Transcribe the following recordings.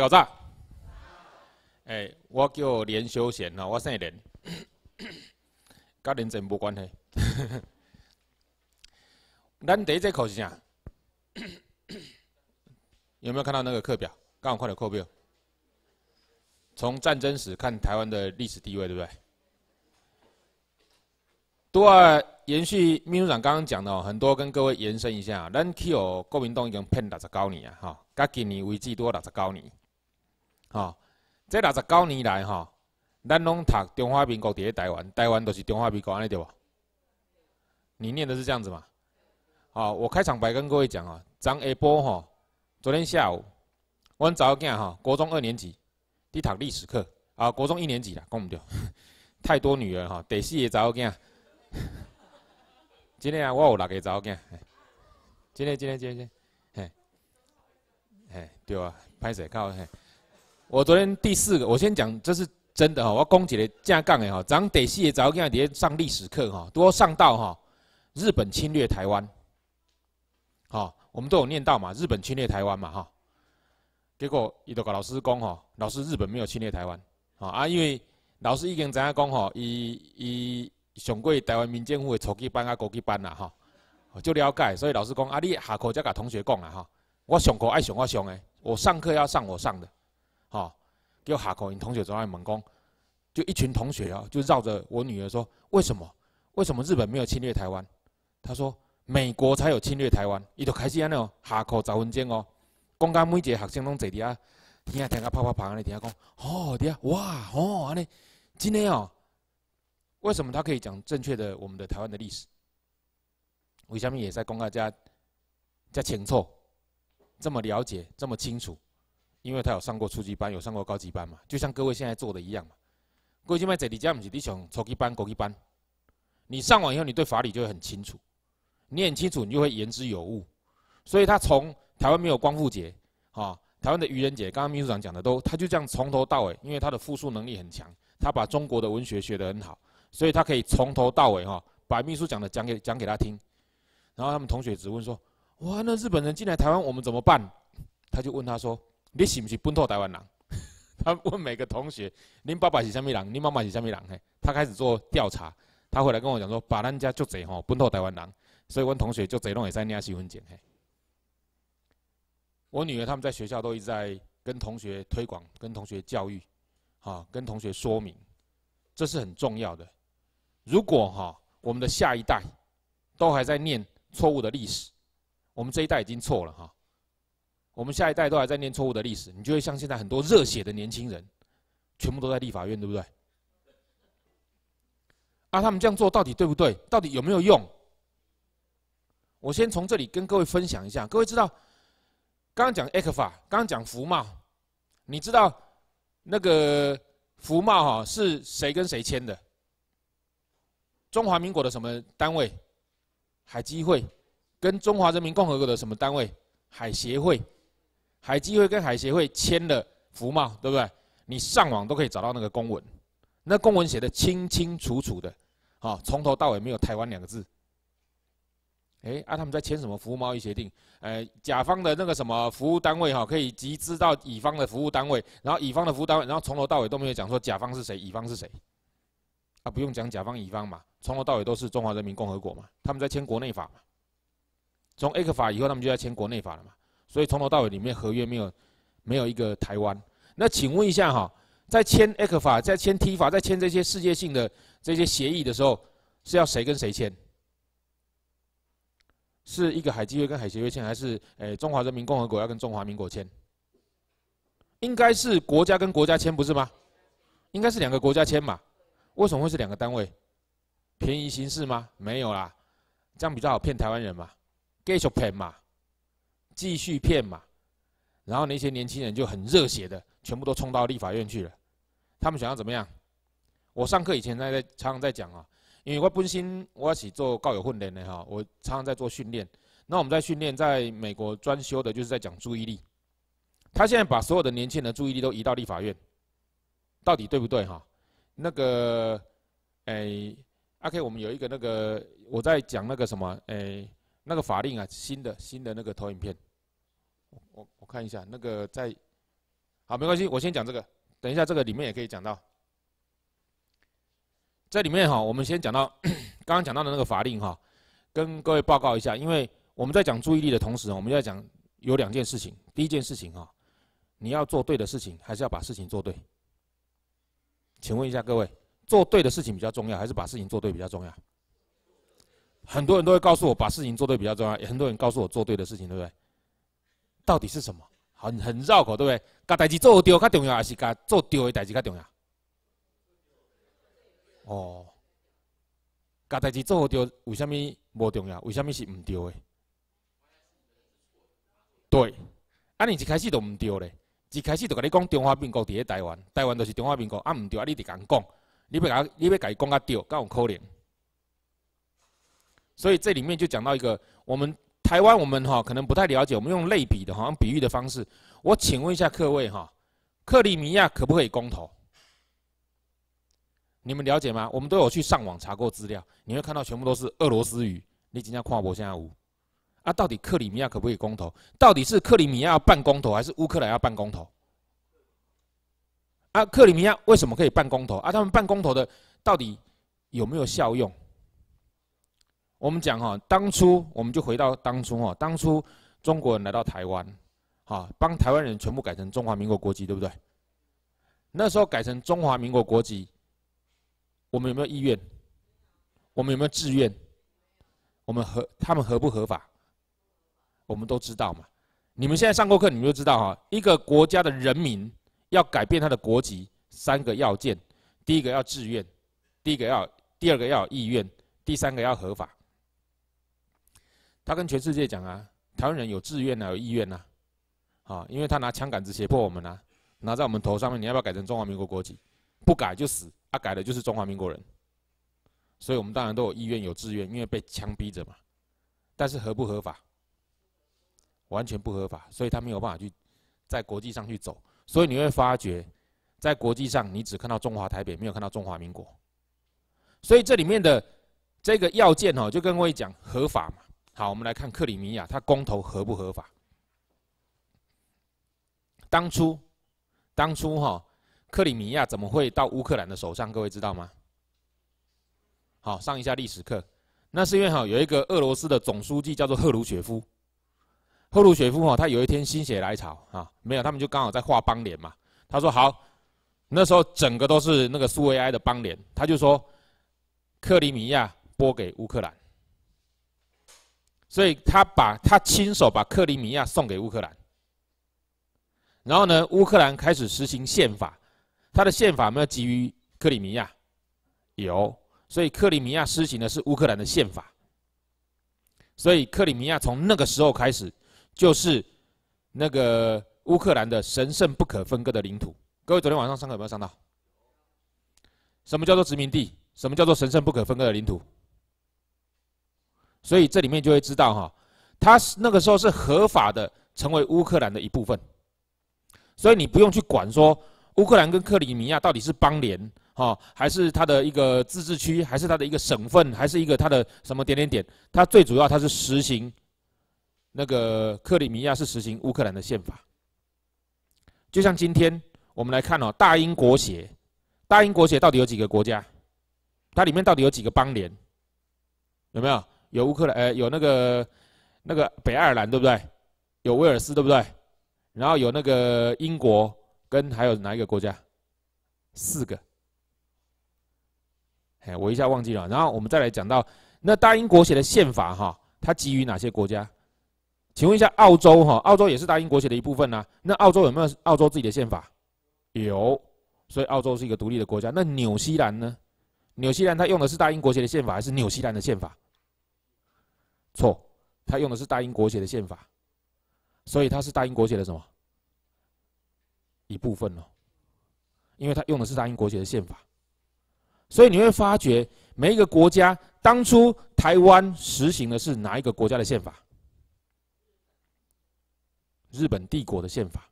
老早，哎，我叫连修贤啊，我姓连，甲认真无关系。咱第一节课是啥？有没有看到那个课表？刚有看到课表，从战争史看台湾的历史地位，对不对？多延续秘书长刚刚讲的哦，很多跟各位延伸一下。咱去哦，国民党已经骗六十九年啊，哈，甲今年为止多六十九年。哦，这六十九年来，吼咱拢读中华民国伫咧台湾，台湾都是中华民国，安尼对无？你念的是这样子嘛？好，我开场白跟各位讲哦，张下晡吼，昨天下午，阮查某囝吼，国中二年级，伫读历史课，啊，国中一年级啦，讲毋对，太多女人吼，第四个查某囝，今天我有六个查某囝，今天今天今天，嘿，嘿，对啊，拍势靠嘿。我昨天第四个，我先讲，这是真的哈。我讲姐咧正讲的哈，咱第四找个间直接上历史课哈，多上到哈日本侵略台湾。好，我们都有念到嘛，日本侵略台湾嘛哈。结果伊都个老师讲哈，老师日本没有侵略台湾。啊，因为老师已经知影讲哈，伊伊上过台湾民政府的初级班啊高级班啦哈，就了解，所以老师讲啊，你下课再甲同学讲啦哈。我上课爱上我上诶，我上课要上我上的。好，给我下课！你同学在外猛攻，就一群同学哦，就绕着我女儿说：“为什么？为什么日本没有侵略台湾？”他说：“美国才有侵略台湾。”伊就开始安尼哦，下课十分钟哦，讲到每个学生拢坐伫下，听啊听啊啪啪啪安尼，听讲哦，听哇哦安尼，今天哦，为什么他可以讲正确的我们的台湾的历史？为什么也在讲啊，加加清楚，这么了解，这么清楚。因为他有上过初级班，有上过高级班嘛，就像各位现在做的一样嘛。过去买这里讲不是，你想初级班、高级班，你上完以后，你对法理就会很清楚。你很清楚，你就会言之有物。所以他从台湾没有光复节，啊，台湾的愚人节，刚刚秘书长讲的都，他就这样从头到尾，因为他的复述能力很强，他把中国的文学学得很好，所以他可以从头到尾哈，把秘书讲的讲给讲给他听。然后他们同学只问说：“哇，那日本人进来台湾，我们怎么办？”他就问他说。你是不是本土台湾人？他问每个同学，您爸爸是什么人？您妈妈是什么人？嘿，他开始做调查，他回来跟我讲说，把咱家足济吼本土台湾人，所以问同学足济拢会在念史文前嘿。我女儿他们在学校都一直在跟同学推广、跟同学教育、哈、跟同学说明，这是很重要的。如果哈我们的下一代都还在念错误的历史，我们这一代已经错了哈。我们下一代都还在念错误的历史，你就会像现在很多热血的年轻人，全部都在立法院，对不对？啊，他们这样做到底对不对？到底有没有用？我先从这里跟各位分享一下。各位知道，刚刚讲《艾克法》，刚刚讲《福茂》，你知道那个《福茂》哈是谁跟谁签的？中华民国的什么单位，海基会，跟中华人民共和国的什么单位，海协会。海基会跟海协会签了服茂，对不对？你上网都可以找到那个公文，那公文写的清清楚楚的，好，从头到尾没有台湾两个字。哎，啊，他们在签什么服务贸易协定？呃，甲方的那个什么服务单位哈，可以集资到乙方的服务单位，然后乙方的服务单位，然后从头到尾都没有讲说甲方是谁，乙方是谁。啊，不用讲甲方乙方嘛，从头到尾都是中华人民共和国嘛，他们在签国内法嘛。从 A 克法以后，他们就在签国内法了嘛。所以从头到尾里面合约没有，没有一个台湾。那请问一下哈，在签 A 克法、在签 T 法、在签这些世界性的这些协议的时候，是要谁跟谁签？是一个海基会跟海协会签，还是诶中华人民共和国要跟中华民国签？应该是国家跟国家签不是吗？应该是两个国家签嘛？为什么会是两个单位？便宜行事吗？没有啦，这样比较好骗台湾人嘛？继续骗嘛？继续骗嘛，然后那些年轻人就很热血的，全部都冲到立法院去了。他们想要怎么样？我上课以前在在常常在讲啊，因为我本身我要去做告友混人的哈，我常常在做训练。那我们在训练，在美国专修的就是在讲注意力。他现在把所有的年轻人注意力都移到立法院，到底对不对哈？那个诶，阿 K，我们有一个那个我在讲那个什么诶那个法令啊，新的新的那个投影片。我看一下那个在，好，没关系，我先讲这个。等一下，这个里面也可以讲到，在里面哈，我们先讲到 刚刚讲到的那个法令哈，跟各位报告一下。因为我们在讲注意力的同时，我们在讲有两件事情。第一件事情哈，你要做对的事情，还是要把事情做对？请问一下各位，做对的事情比较重要，还是把事情做对比较重要？很多人都会告诉我，把事情做对比较重要。也很多人告诉我做对的事情，对不对？到底是什么？很很绕口，对不对？把代志做好掉较重要，还是把做对的代志较重要？哦，把代志做好掉，为什么无重要？为什么是唔对的？对，安尼一开始都唔对嘞，一开始就甲你讲中华民国伫咧台湾，台湾就是中华民国，啊唔对啊，你就讲讲，你要甲你要甲伊讲较对，噶有可能？所以这里面就讲到一个我们。台湾，我们哈可能不太了解，我们用类比的，好像比喻的方式。我请问一下各位哈，克里米亚可不可以公投？你们了解吗？我们都有去上网查过资料，你会看到全部都是俄罗斯语。你怎样跨现在河？啊，到底克里米亚可不可以公投？到底是克里米亚要办公投，还是乌克兰要办公投？啊，克里米亚为什么可以办公投？啊，他们办公投的到底有没有效用？我们讲哈，当初我们就回到当初哈，当初中国人来到台湾，哈，帮台湾人全部改成中华民国国籍，对不对？那时候改成中华民国国籍，我们有没有意愿？我们有没有志愿？我们合他们合不合法？我们都知道嘛。你们现在上过课，你们就知道哈，一个国家的人民要改变他的国籍，三个要件：第一个要自愿，第一个要，第二个要意愿，第三个要合法。他跟全世界讲啊，台湾人有志愿啊，有意愿呐，啊，因为他拿枪杆子胁迫我们呐，拿在我们头上面，你要不要改成中华民国国籍？不改就死，他改的就是中华民国人，所以我们当然都有意愿有志愿，因为被枪逼着嘛。但是合不合法？完全不合法，所以他没有办法去在国际上去走。所以你会发觉，在国际上你只看到中华台北，没有看到中华民国。所以这里面的这个要件哦，就跟各位讲合法。好，我们来看克里米亚，它公投合不合法？当初，当初哈，克里米亚怎么会到乌克兰的手上？各位知道吗？好，上一下历史课。那是因为哈，有一个俄罗斯的总书记叫做赫鲁雪夫，赫鲁雪夫哈，他有一天心血来潮啊，没有，他们就刚好在画邦联嘛。他说好，那时候整个都是那个苏维埃的邦联，他就说克里米亚拨给乌克兰。所以他把他亲手把克里米亚送给乌克兰，然后呢，乌克兰开始实行宪法，他的宪法没有给予克里米亚，有，所以克里米亚实行的是乌克兰的宪法。所以克里米亚从那个时候开始，就是那个乌克兰的神圣不可分割的领土。各位昨天晚上上课有没有上到？什么叫做殖民地？什么叫做神圣不可分割的领土？所以这里面就会知道哈，他是那个时候是合法的成为乌克兰的一部分，所以你不用去管说乌克兰跟克里米亚到底是邦联哈，还是它的一个自治区，还是它的一个省份，还是一个它的什么点点点。它最主要它是实行那个克里米亚是实行乌克兰的宪法。就像今天我们来看哦，大英国协，大英国协到底有几个国家？它里面到底有几个邦联？有没有？有乌克兰，呃，有那个那个北爱尔兰对不对？有威尔斯对不对？然后有那个英国跟还有哪一个国家？四个。哎，我一下忘记了。然后我们再来讲到那大英国写的宪法哈，它基于哪些国家？请问一下，澳洲哈，澳洲也是大英国写的一部分呐。那澳洲有没有澳洲自己的宪法？有，所以澳洲是一个独立的国家。那纽西兰呢？纽西兰它用的是大英国写的宪法还是纽西兰的宪法？错，他用的是大英国写的宪法，所以他是大英国写的什么一部分呢？因为他用的是大英国写的宪法，所以你会发觉每一个国家当初台湾实行的是哪一个国家的宪法？日本帝国的宪法，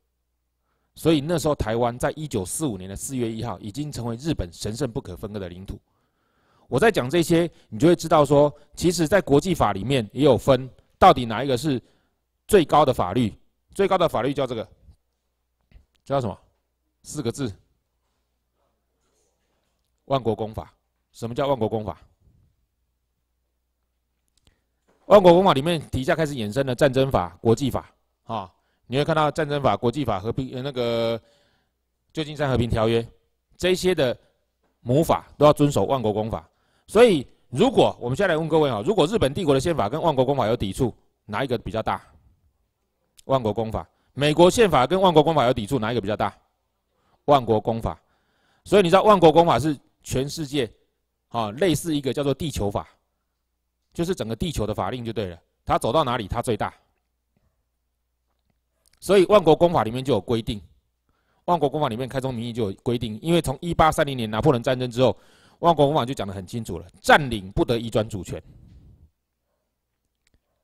所以那时候台湾在一九四五年的四月一号已经成为日本神圣不可分割的领土。我在讲这些，你就会知道说，其实，在国际法里面也有分，到底哪一个是最高的法律？最高的法律叫这个，叫什么？四个字：万国公法。什么叫万国公法？万国公法里面底下开始衍生的战争法、国际法，啊，你会看到战争法、国际法和《平》那个《旧金山和平条约》这些的母法都要遵守万国公法。所以，如果我们现在来问各位啊，如果日本帝国的宪法跟万国公法有抵触，哪一个比较大？万国公法。美国宪法跟万国公法有抵触，哪一个比较大？万国公法。所以你知道万国公法是全世界，啊，类似一个叫做地球法，就是整个地球的法令就对了。它走到哪里，它最大。所以万国公法里面就有规定，万国公法里面开宗明义就有规定，因为从一八三零年拿破仑战争之后。万国公法就讲得很清楚了，占领不得移转主权，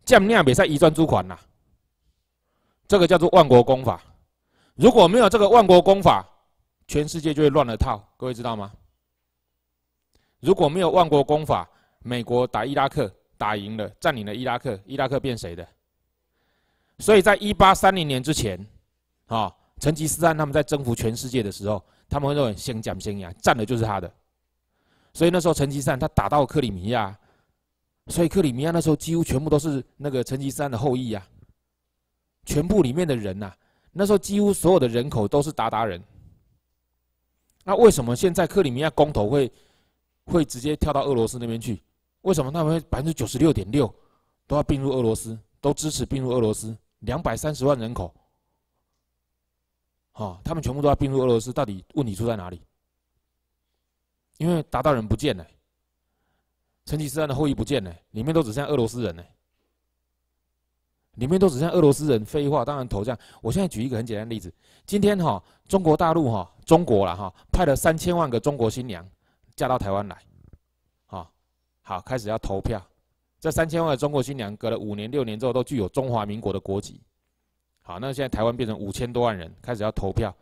将尼亚比塞移转主权呐，这个叫做万国公法。如果没有这个万国公法，全世界就会乱了套，各位知道吗？如果没有万国公法，美国打伊拉克打赢了，占领了伊拉克，伊拉克变谁的？所以在一八三零年之前，啊，成吉思汗他们在征服全世界的时候，他们会认为先讲先赢，占的就是他的。所以那时候成吉思汗他打到克里米亚，所以克里米亚那时候几乎全部都是那个成吉思汗的后裔呀，全部里面的人呐，那时候几乎所有的人口都是鞑靼人。那为什么现在克里米亚公投会会直接跳到俄罗斯那边去？为什么他们百分之九十六点六都要并入俄罗斯，都支持并入俄罗斯？两百三十万人口，哦，他们全部都要并入俄罗斯，到底问题出在哪里？因为鞑靼人不见了，成吉思汗的后裔不见了，里面都只剩俄罗斯人了，里面都只剩俄罗斯人，废话，当然投降。我现在举一个很简单的例子：今天哈，中国大陆哈，中国了哈，派了三千万个中国新娘嫁到台湾来，哈，好开始要投票。这三千万个中国新娘隔了五年六年之后都具有中华民国的国籍。好，那现在台湾变成五千多万人，开始要投票。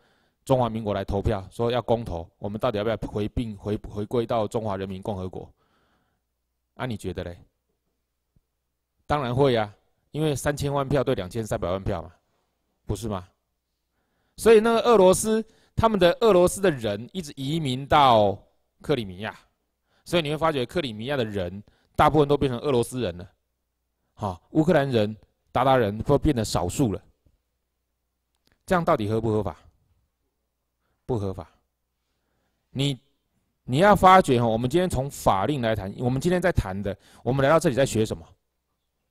中华民国来投票，说要公投，我们到底要不要回并回回归到中华人民共和国？啊？你觉得嘞？当然会呀，因为三千万票对两千三百万票嘛，不是吗？所以那个俄罗斯，他们的俄罗斯的人一直移民到克里米亚，所以你会发觉克里米亚的人大部分都变成俄罗斯人了。好，乌克兰人、鞑靼人都变得少数了，这样到底合不合法？不合法，你你要发觉哈，我们今天从法令来谈，我们今天在谈的，我们来到这里在学什么？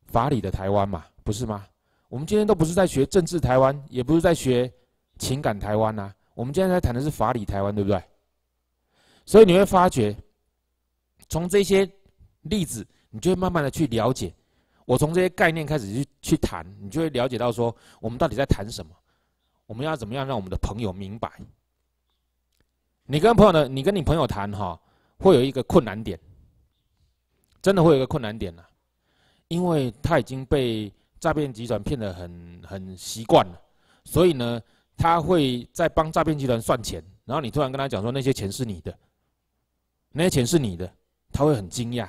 法理的台湾嘛，不是吗？我们今天都不是在学政治台湾，也不是在学情感台湾呐。我们今天在谈的是法理台湾，对不对？所以你会发觉，从这些例子，你就会慢慢的去了解。我从这些概念开始去去谈，你就会了解到说，我们到底在谈什么？我们要怎么样让我们的朋友明白？你跟朋友呢？你跟你朋友谈哈，会有一个困难点，真的会有一个困难点啊，因为他已经被诈骗集团骗得很很习惯了，所以呢，他会在帮诈骗集团算钱，然后你突然跟他讲说那些钱是你的，那些钱是你的，他会很惊讶，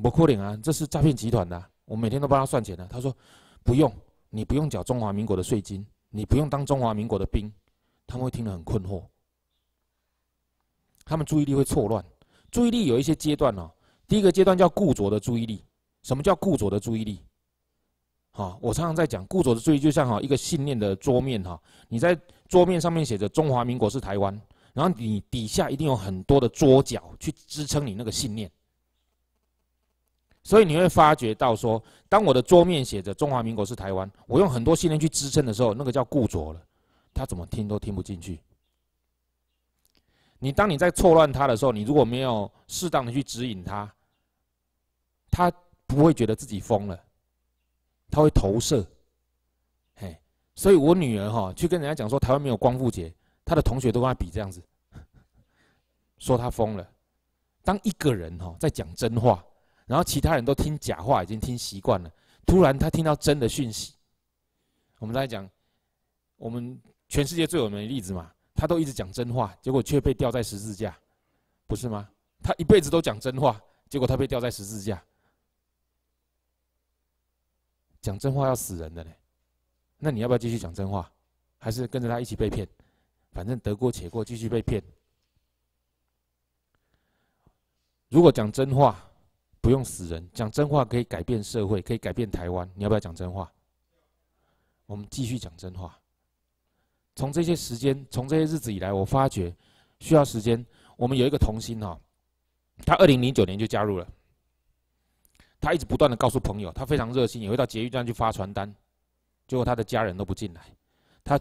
我哭脸啊，这是诈骗集团的，我每天都帮他算钱的。他说不用，你不用缴中华民国的税金，你不用当中华民国的兵，他们会听得很困惑。他们注意力会错乱，注意力有一些阶段哦，第一个阶段叫固着的注意力。什么叫固着的注意力？好，我常常在讲固着的注意，就像哈一个信念的桌面哈，你在桌面上面写着中华民国是台湾，然后你底下一定有很多的桌脚去支撑你那个信念。所以你会发觉到说，当我的桌面写着中华民国是台湾，我用很多信念去支撑的时候，那个叫固着了，他怎么听都听不进去。你当你在错乱他的时候，你如果没有适当的去指引他，他不会觉得自己疯了，他会投射，嘿，所以我女儿哈去跟人家讲说台湾没有光复节，她的同学都跟她比这样子，说她疯了。当一个人哈在讲真话，然后其他人都听假话已经听习惯了，突然他听到真的讯息，我们来讲，我们全世界最有名的例子嘛。他都一直讲真话，结果却被吊在十字架，不是吗？他一辈子都讲真话，结果他被吊在十字架。讲真话要死人的呢，那你要不要继续讲真话？还是跟着他一起被骗？反正得过且过，继续被骗。如果讲真话不用死人，讲真话可以改变社会，可以改变台湾，你要不要讲真话？我们继续讲真话。从这些时间，从这些日子以来，我发觉需要时间。我们有一个童心哈，他二零零九年就加入了。他一直不断的告诉朋友，他非常热心，也会到捷运站去发传单，结果他的家人都不进来。他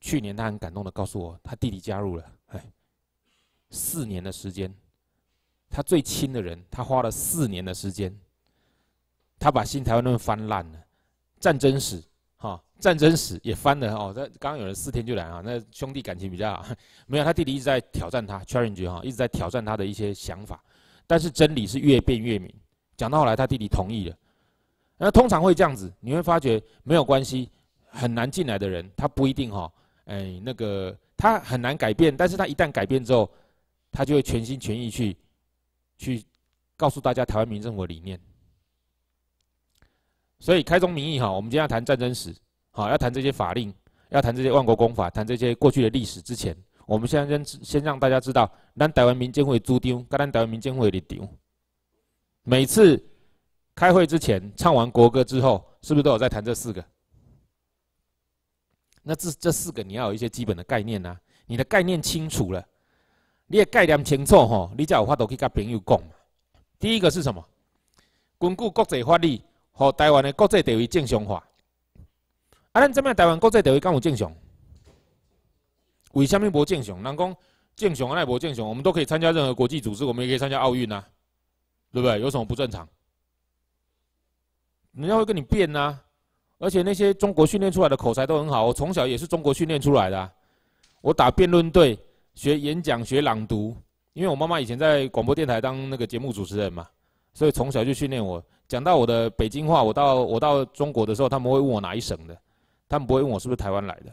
去年他很感动的告诉我，他弟弟加入了。哎，四年的时间，他最亲的人，他花了四年的时间，他把新台湾论翻烂了，战争史。哈，战争史也翻了哦。那刚刚有人四天就来啊，那兄弟感情比较好，没有他弟弟一直在挑战他，challenge 哈，一直在挑战他的一些想法。但是真理是越辩越明，讲到后来他弟弟同意了。那通常会这样子，你会发觉没有关系，很难进来的人，他不一定哈，哎那个他很难改变，但是他一旦改变之后，他就会全心全意去去告诉大家台湾民政的理念。所以开宗明义哈，我们今天要谈战争史，好要谈这些法令，要谈这些万国公法，谈这些过去的历史。之前，我们先先先让大家知道，咱台湾民间会租丢，跟咱台湾民间会里丢。每次开会之前，唱完国歌之后，是不是都有在谈这四个？那这这四个你要有一些基本的概念啊，你的概念清楚了，你的概念清楚吼，你才有法度去跟朋友讲。第一个是什么？巩固国际法律。好，台湾的国际地位正常化。啊，咱这边台湾国际地位敢有正常？为什么无正常？人讲正常那奈不正常？我们都可以参加任何国际组织，我们也可以参加奥运啊，对不对？有什么不正常？人家会跟你辩呐。而且那些中国训练出来的口才都很好。我从小也是中国训练出来的。我打辩论队，学演讲，学朗读。因为我妈妈以前在广播电台当那个节目主持人嘛，所以从小就训练我。讲到我的北京话，我到我到中国的时候，他们会问我哪一省的，他们不会问我是不是台湾来的。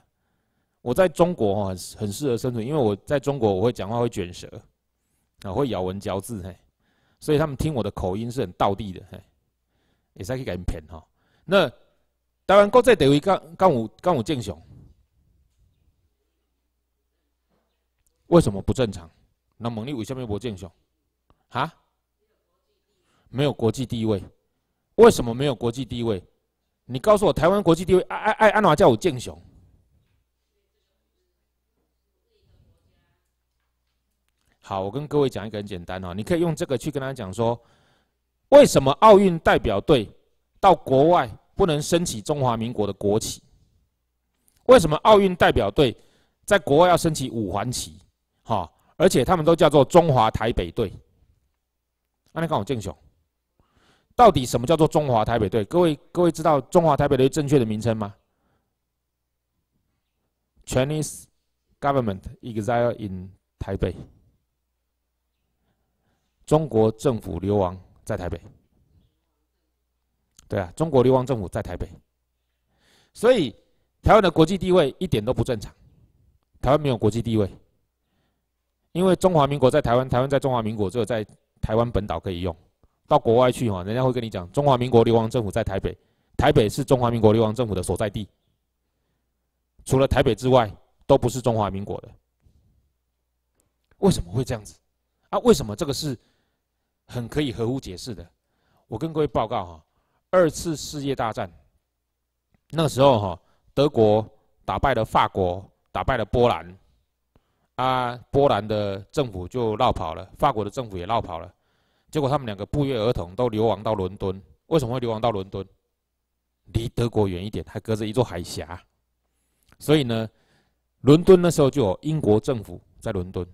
我在中国哦，很很适合生存，因为我在中国我会讲话会卷舌，啊会咬文嚼字嘿，所以他们听我的口音是很倒地的嘿，也是可以改编哈。那当然国在地位刚刚武刚武健雄，为什么不正常？那蒙利武什么不健雄哈？没有国际地位。为什么没有国际地位？你告诉我，台湾国际地位？爱爱爱安华叫我建雄。好，我跟各位讲一个很简单哦，你可以用这个去跟他讲说，为什么奥运代表队到国外不能升起中华民国的国旗？为什么奥运代表队在国外要升起五环旗？哈，而且他们都叫做中华台北队。那你看我建雄。到底什么叫做中华台北队？各位，各位知道中华台北队正确的名称吗？Chinese government exile in 台北，中国政府流亡在台北。对啊，中国流亡政府在台北，所以台湾的国际地位一点都不正常，台湾没有国际地位，因为中华民国在台湾，台湾在中华民国，只有在台湾本岛可以用。到国外去哈，人家会跟你讲，中华民国流亡政府在台北，台北是中华民国流亡政府的所在地。除了台北之外，都不是中华民国的。为什么会这样子？啊，为什么这个是很可以合乎解释的？我跟各位报告哈，二次世界大战那个时候哈，德国打败了法国，打败了波兰，啊，波兰的政府就绕跑了，法国的政府也绕跑了。结果他们两个不约而同都流亡到伦敦，为什么会流亡到伦敦？离德国远一点，还隔着一座海峡，所以呢，伦敦那时候就有英国政府在伦敦，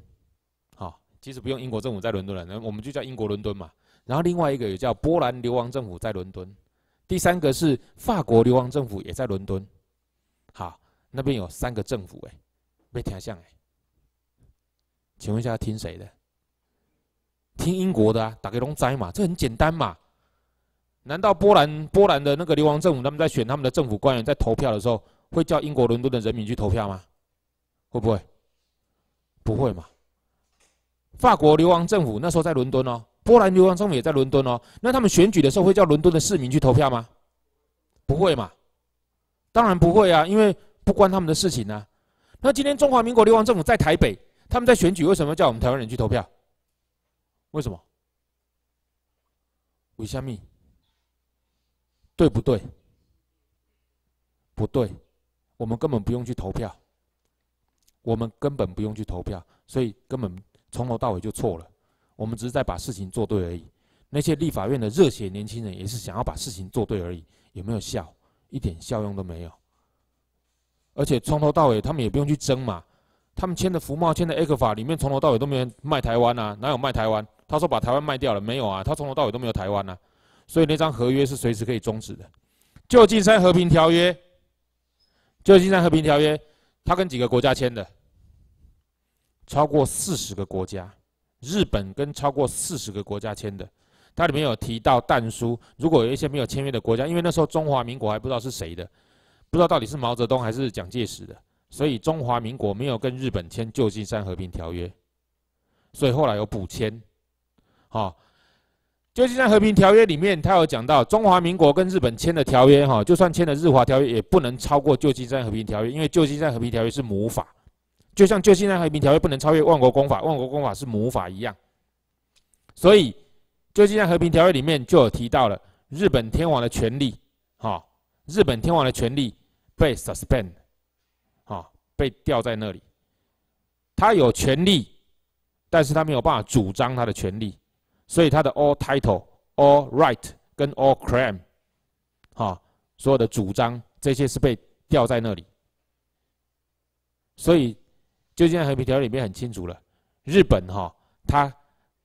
好，其实不用英国政府在伦敦了，那我们就叫英国伦敦嘛。然后另外一个也叫波兰流亡政府在伦敦，第三个是法国流亡政府也在伦敦，好，那边有三个政府哎，没听相哎，请问一下听谁的？听英国的啊，打个龙灾嘛，这很简单嘛。难道波兰波兰的那个流亡政府他们在选他们的政府官员在投票的时候会叫英国伦敦的人民去投票吗？会不会？不会嘛。法国流亡政府那时候在伦敦哦，波兰流亡政府也在伦敦哦。那他们选举的时候会叫伦敦的市民去投票吗？不会嘛。当然不会啊，因为不关他们的事情啊。那今天中华民国流亡政府在台北，他们在选举，为什么叫我们台湾人去投票？为什么？为什么？对不对？不对，我们根本不用去投票，我们根本不用去投票，所以根本从头到尾就错了。我们只是在把事情做对而已。那些立法院的热血年轻人也是想要把事情做对而已，有没有效？一点效用都没有。而且从头到尾他们也不用去争嘛，他们签的福茂签的艾克法，里面从头到尾都没人卖台湾啊，哪有卖台湾？他说把台湾卖掉了没有啊？他从头到尾都没有台湾呐，所以那张合约是随时可以终止的。旧金山和平条约，旧金山和平条约，他跟几个国家签的，超过四十个国家，日本跟超过四十个国家签的，它里面有提到弹书，如果有一些没有签约的国家，因为那时候中华民国还不知道是谁的，不知道到底是毛泽东还是蒋介石的，所以中华民国没有跟日本签旧金山和平条约，所以后来有补签。啊，旧金山和平条约里面，他有讲到中华民国跟日本签的条约，哈，就算签了日华条约，也不能超过旧金山和平条约，因为旧金山和平条约是魔法，就像旧金山和平条约不能超越万国公法，万国公法是魔法一样。所以，旧金山和平条约里面就有提到了日本天皇的权利，哈，日本天皇的权利被 suspend，哈，被吊在那里，他有权利，但是他没有办法主张他的权利。所以它的 all title, all right 跟 all claim，哈，所有的主张这些是被吊在那里。所以旧金山和平条约里面很清楚了，日本哈它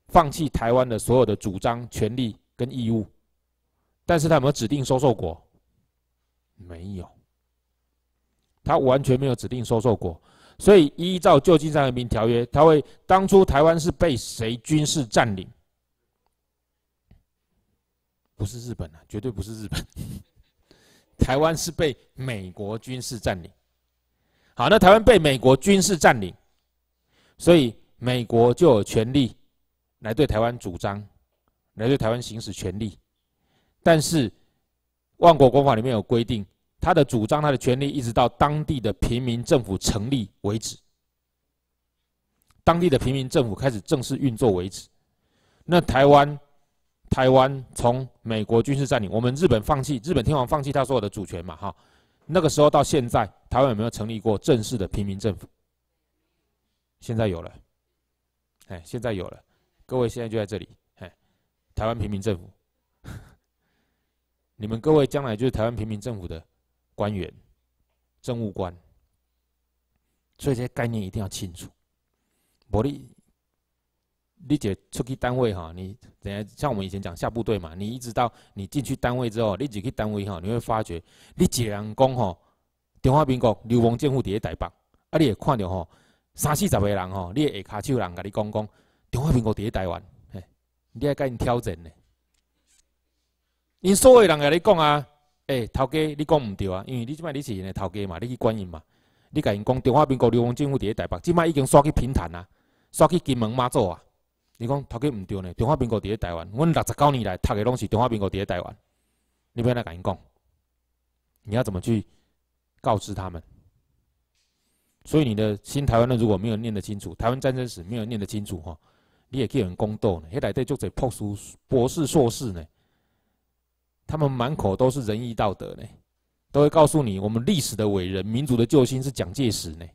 放弃台湾的所有的主张、权利跟义务，但是它没有指定收受国，没有，它完全没有指定收受国。所以依照旧金山和平条约，它会当初台湾是被谁军事占领？不是日本啊，绝对不是日本。台湾是被美国军事占领。好，那台湾被美国军事占领，所以美国就有权利来对台湾主张，来对台湾行使权利。但是《万国公法》里面有规定，他的主张、他的权利，一直到当地的平民政府成立为止，当地的平民政府开始正式运作为止。那台湾？台湾从美国军事占领，我们日本放弃，日本天皇放弃他所有的主权嘛？哈，那个时候到现在，台湾有没有成立过正式的平民政府？现在有了，哎，现在有了，各位现在就在这里，哎，台湾平民政府，你们各位将来就是台湾平民政府的官员、政务官，所以这些概念一定要清楚，薄利。你个出去单位哈，你等下像我们以前讲下部队嘛，你一直到你进去单位之后，你就去单位哈，你会发觉，你个人讲吼，中华民国流氓政府伫咧台北，啊，你会看到吼三四十个人吼，你会下骹手人甲你讲讲，中华民国伫咧台湾，你爱甲因挑战呢，因所有人甲你讲啊，诶，头家你讲毋对啊，因为你即摆你是头家嘛，你去管因嘛，你甲因讲中华民国流氓政府伫咧台北，即摆已经刷去平潭啊，刷去金门妈祖啊。你讲头家毋对呢？中华民国伫咧台湾，阮六十九年来读的拢是中华民国伫咧台湾。你要来甲因讲，你要怎么去告知他们？所以你的新台湾人如果没有念得清楚，台湾战争史没有念得清楚吼，你也可以很公道呢。现在在做这破书博士硕士呢，他们满口都是仁义道德呢，都会告诉你，我们历史的伟人、民族的救星是蒋介石呢。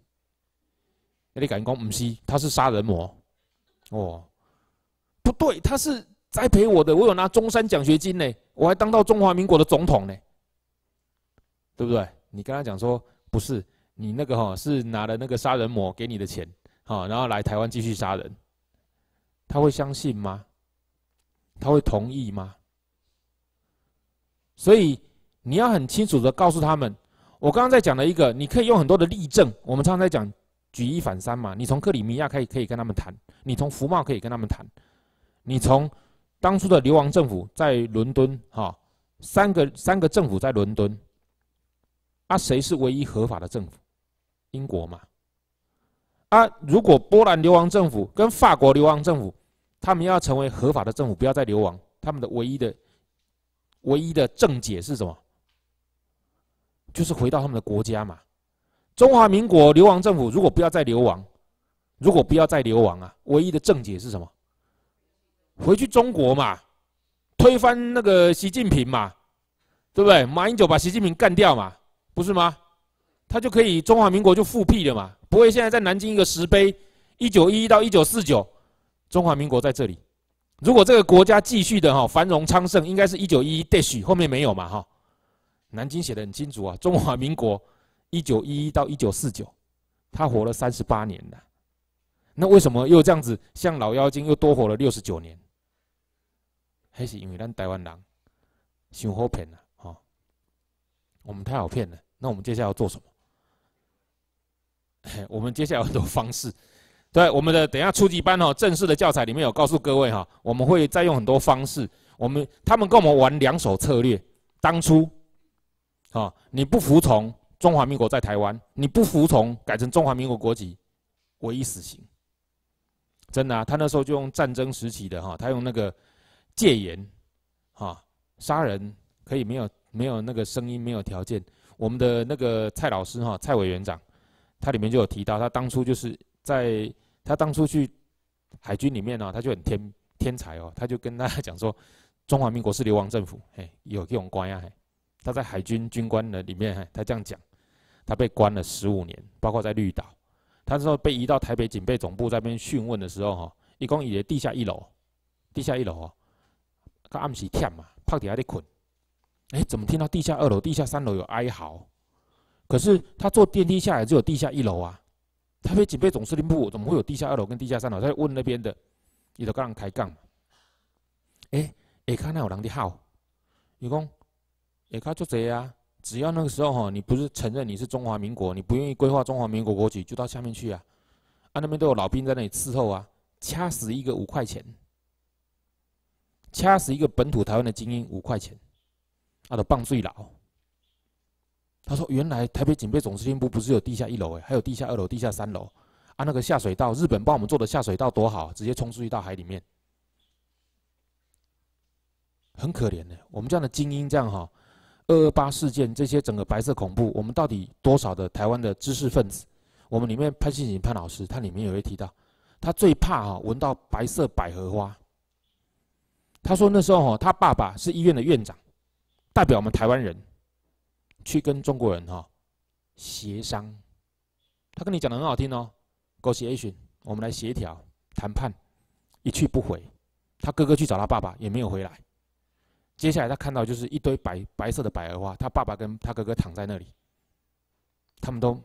那你敢讲唔是？他是杀人魔哦。不对，他是栽培我的，我有拿中山奖学金呢，我还当到中华民国的总统呢，对不对？你跟他讲说不是，你那个哈是拿了那个杀人魔给你的钱，好，然后来台湾继续杀人，他会相信吗？他会同意吗？所以你要很清楚的告诉他们，我刚刚在讲的一个，你可以用很多的例证，我们常常在讲举一反三嘛，你从克里米亚可以可以跟他们谈，你从福茂可以跟他们谈。你从当初的流亡政府在伦敦，哈，三个三个政府在伦敦，啊，谁是唯一合法的政府？英国嘛。啊，如果波兰流亡政府跟法国流亡政府，他们要成为合法的政府，不要再流亡，他们的唯一的唯一的正解是什么？就是回到他们的国家嘛。中华民国流亡政府如果不要再流亡，如果不要再流亡啊，唯一的正解是什么？回去中国嘛，推翻那个习近平嘛，对不对？马英九把习近平干掉嘛，不是吗？他就可以中华民国就复辟了嘛。不会现在在南京一个石碑，一九一一到一九四九，中华民国在这里。如果这个国家继续的哈繁荣昌盛，应该是一九一一，也许后面没有嘛哈。南京写的很清楚啊，中华民国一九一一到一九四九，他活了三十八年呐。那为什么又这样子像老妖精又多活了六十九年？那是因为咱台湾人，想好骗了哦。我们太好骗了，那我们接下来要做什么？我们接下来有很多方式，对我们的等下初级班哦，正式的教材里面有告诉各位哈，我们会再用很多方式。我们他们跟我们玩两手策略，当初，哦，你不服从中华民国在台湾，你不服从改成中华民国国籍，唯一死刑。真的啊，他那时候就用战争时期的哈，他用那个。戒严，哈，杀人可以没有没有那个声音，没有条件。我们的那个蔡老师哈，蔡委员长，他里面就有提到，他当初就是在他当初去海军里面呢，他就很天天才哦，他就跟大家讲说，中华民国是流亡政府，哎，有这种关爱。他在海军军官的里面，他这样讲，他被关了十五年，包括在绿岛，他说被移到台北警备总部那边讯问的时候，哈，一共也地下一楼，地下一楼哦。他暗时忝嘛，趴地下在困。哎，怎么听到地下二楼、地下三楼有哀嚎？可是他坐电梯下来只有地下一楼啊。他被警备总司令部怎么会有地下二楼跟地下三楼？他问那边的，伊就跟人开杠。哎，下看那有人伫号，伊工，下看做贼啊！只要那个时候吼，你不是承认你是中华民国，你不愿意规划中华民国国籍，就到下面去啊。啊，那边都有老兵在那里伺候啊，掐死一个五块钱。掐死一个本土台湾的精英五块钱，他都棒最了。他说：“原来台北警备总司令部不是有地下一楼还有地下二楼、地下三楼啊，那个下水道，日本帮我们做的下水道多好，直接冲出去到海里面。很可怜的，我们这样的精英这样哈，二二八事件这些整个白色恐怖，我们到底多少的台湾的知识分子？我们里面潘信行潘老师，他里面也会提到，他最怕哈，闻到白色百合花。”他说那时候哦，他爸爸是医院的院长，代表我们台湾人，去跟中国人哦、协商。他跟你讲的很好听哦，g o t a t i o n 我们来协调谈判，一去不回。他哥哥去找他爸爸也没有回来。接下来他看到就是一堆白白色的百合花，他爸爸跟他哥哥躺在那里。他们都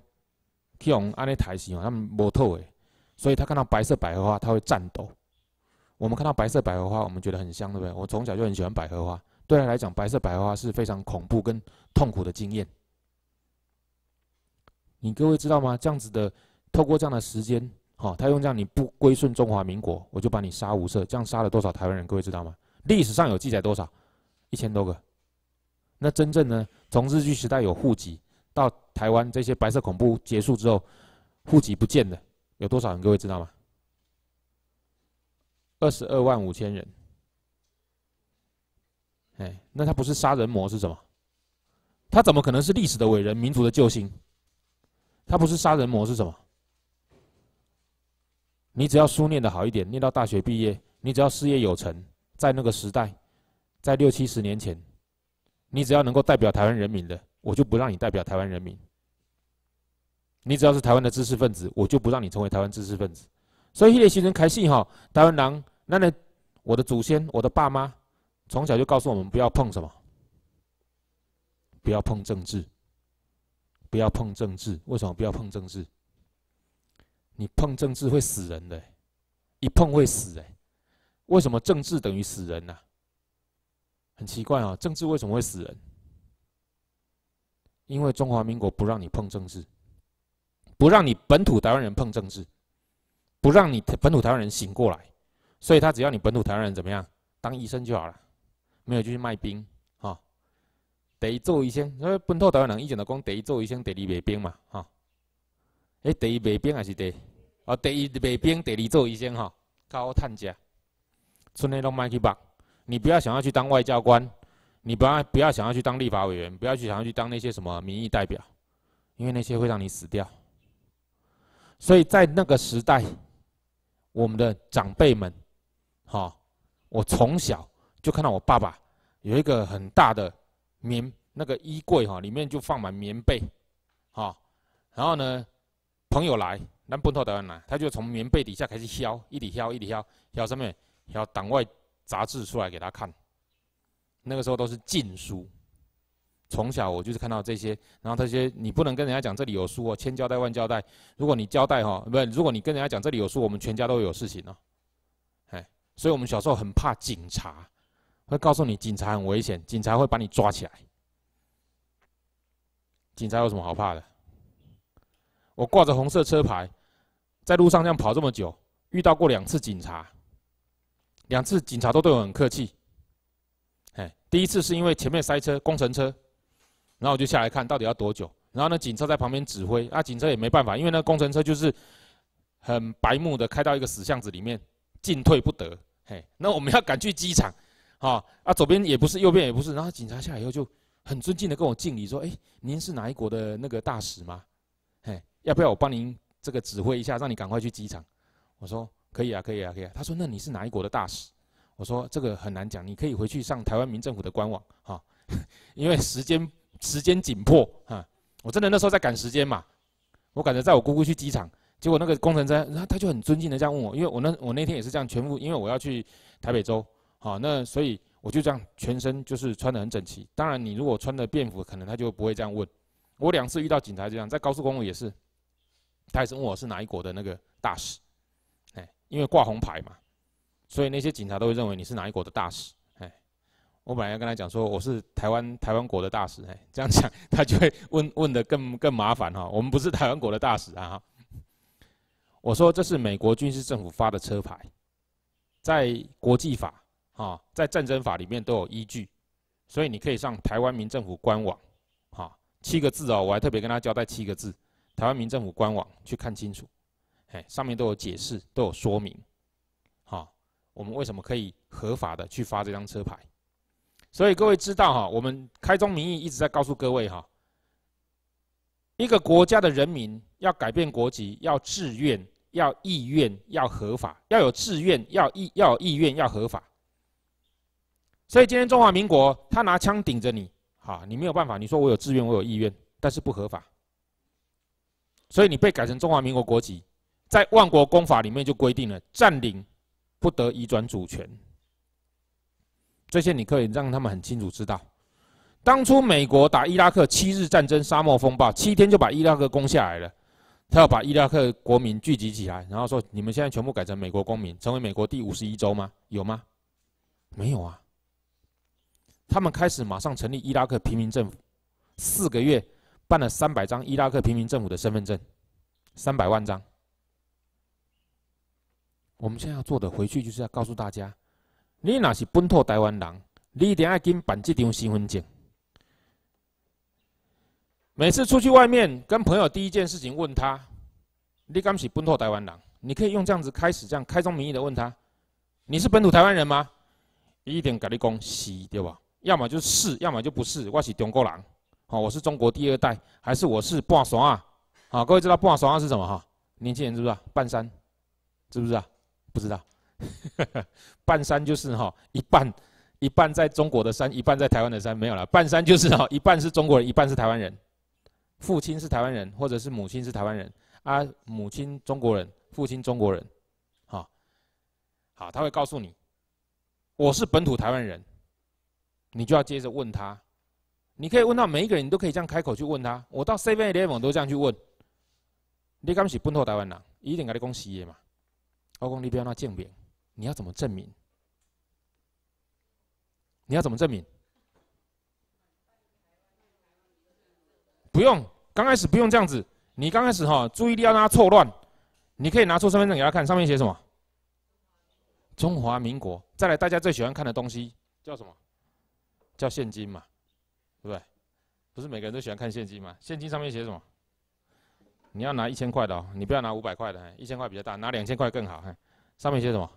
用阿内台哦，他们摸透诶，所以他看到白色百合花，他会颤抖。我们看到白色百合花，我们觉得很香，对不对？我从小就很喜欢百合花。对他来讲，白色百合花是非常恐怖跟痛苦的经验。你各位知道吗？这样子的，透过这样的时间，哈，他用这样，你不归顺中华民国，我就把你杀无赦。这样杀了多少台湾人？各位知道吗？历史上有记载多少？一千多个。那真正呢？从日据时代有户籍到台湾这些白色恐怖结束之后，户籍不见的有多少人？各位知道吗？二十二万五千人，哎，那他不是杀人魔是什么？他怎么可能是历史的伟人、民族的救星？他不是杀人魔是什么？你只要书念得好一点，念到大学毕业，你只要事业有成，在那个时代，在六七十年前，你只要能够代表台湾人民的，我就不让你代表台湾人民；你只要是台湾的知识分子，我就不让你成为台湾知识分子。所以一些学生开始哈，台湾人，那你我的祖先，我的爸妈，从小就告诉我们不要碰什么，不要碰政治，不要碰政治。为什么不要碰政治？你碰政治会死人的，一碰会死哎。为什么政治等于死人呢？很奇怪啊，政治为什么会死人？因为中华民国不让你碰政治，不让你本土台湾人碰政治。不让你本土台湾人醒过来，所以他只要你本土台湾人怎么样，当医生就好了，没有就去卖兵，哈，第一做医生，所以本土台湾人以前都讲，第一做医生，第二卖兵嘛，哈，哎，第一卖兵还是第，啊，第一卖兵，第二做医生，哈，高探家，村内都卖去吧，你不要想要去当外交官，你不要不要想要去当立法委员，不要去想要去当那些什么民意代表，因为那些会让你死掉，所以在那个时代。我们的长辈们，哈，我从小就看到我爸爸有一个很大的棉那个衣柜哈，里面就放满棉被，哦，然后呢，朋友来，那不脱得了来，他就从棉被底下开始削，一直削一直削，削上面，削党外杂志出来给他看，那个时候都是禁书。从小我就是看到这些，然后这些你不能跟人家讲这里有书哦，千交代万交代。如果你交代哈，不，如果你跟人家讲这里有书，我们全家都有事情哦。哎，所以我们小时候很怕警察，会告诉你警察很危险，警察会把你抓起来。警察有什么好怕的？我挂着红色车牌，在路上这样跑这么久，遇到过两次警察，两次警察都对我很客气。哎，第一次是因为前面塞车，工程车。然后我就下来看到底要多久。然后呢，警车在旁边指挥，啊，警车也没办法，因为那工程车就是很白目的开到一个死巷子里面，进退不得。嘿，那我们要赶去机场，啊，啊，左边也不是，右边也不是。然后警察下来以后就很尊敬的跟我敬礼，说：“哎，您是哪一国的那个大使吗？嘿，要不要我帮您这个指挥一下，让你赶快去机场？”我说：“可以啊，可以啊，可以。”啊。”他说：“那你是哪一国的大使？”我说：“这个很难讲，你可以回去上台湾民政府的官网，哈，因为时间。”时间紧迫啊！我真的那时候在赶时间嘛，我赶着在我姑姑去机场，结果那个工程车，后他就很尊敬的这样问我，因为我那我那天也是这样全部，因为我要去台北州，好，那所以我就这样全身就是穿的很整齐。当然你如果穿的便服，可能他就不会这样。问。我两次遇到警察这样，在高速公路也是，他也是问我是哪一国的那个大使，哎，因为挂红牌嘛，所以那些警察都会认为你是哪一国的大使。我本来要跟他讲说，我是台湾台湾国的大使，哎，这样讲他就会问问的更更麻烦哈。我们不是台湾国的大使啊。我说这是美国军事政府发的车牌，在国际法啊，在战争法里面都有依据，所以你可以上台湾民政府官网，啊，七个字哦，我还特别跟他交代七个字，台湾民政府官网去看清楚，哎，上面都有解释，都有说明，哈，我们为什么可以合法的去发这张车牌？所以各位知道哈，我们开宗明义一直在告诉各位哈。一个国家的人民要改变国籍，要自愿，要意愿，要合法，要有自愿，要意要有意愿，要合法。所以今天中华民国他拿枪顶着你，哈，你没有办法。你说我有自愿，我有意愿，但是不合法。所以你被改成中华民国国籍，在万国公法里面就规定了，占领不得移转主权。这些你可以让他们很清楚知道，当初美国打伊拉克七日战争沙漠风暴七天就把伊拉克攻下来了，他要把伊拉克国民聚集起来，然后说你们现在全部改成美国公民，成为美国第五十一州吗？有吗？没有啊。他们开始马上成立伊拉克平民政府，四个月办了三百张伊拉克平民政府的身份证，三百万张。我们现在要做的，回去就是要告诉大家。你若是本土台湾人，你一定要紧办这张身份证。每次出去外面跟朋友第一件事情问他，你敢是本土台湾人？你可以用这样子开始，这样开宗明义的问他，你是本土台湾人吗？一定跟你讲是，对吧？要么就是是，要么就不是，我是中国人，好，我是中国第二代，还是我是半山啊？好，各位知道半山是什么哈？年轻人知不知道？半山知不知道？不知道。半山就是哈，一半，一半在中国的山，一半在台湾的山，没有了。半山就是哈，一半是中国人，一半是台湾人。父亲是台湾人，或者是母亲是台湾人啊？母亲中国人，父亲中国人，好，好，他会告诉你，我是本土台湾人，你就要接着问他。你可以问到每一个人，你都可以这样开口去问他。我到 c e v 联盟都这样去问，你敢是本土台湾人？一定跟你讲实的嘛。我讲你不要拿正面，你要怎么证明？你要怎么证明？不用，刚开始不用这样子。你刚开始哈，注意力要让他错乱。你可以拿出身份证给他看，上面写什么？中华民国。再来，大家最喜欢看的东西叫什么？叫现金嘛，对不对？不是每个人都喜欢看现金吗？现金上面写什么？你要拿一千块的哦，你不要拿五百块的，一千块比较大，拿两千块更好。上面写什么？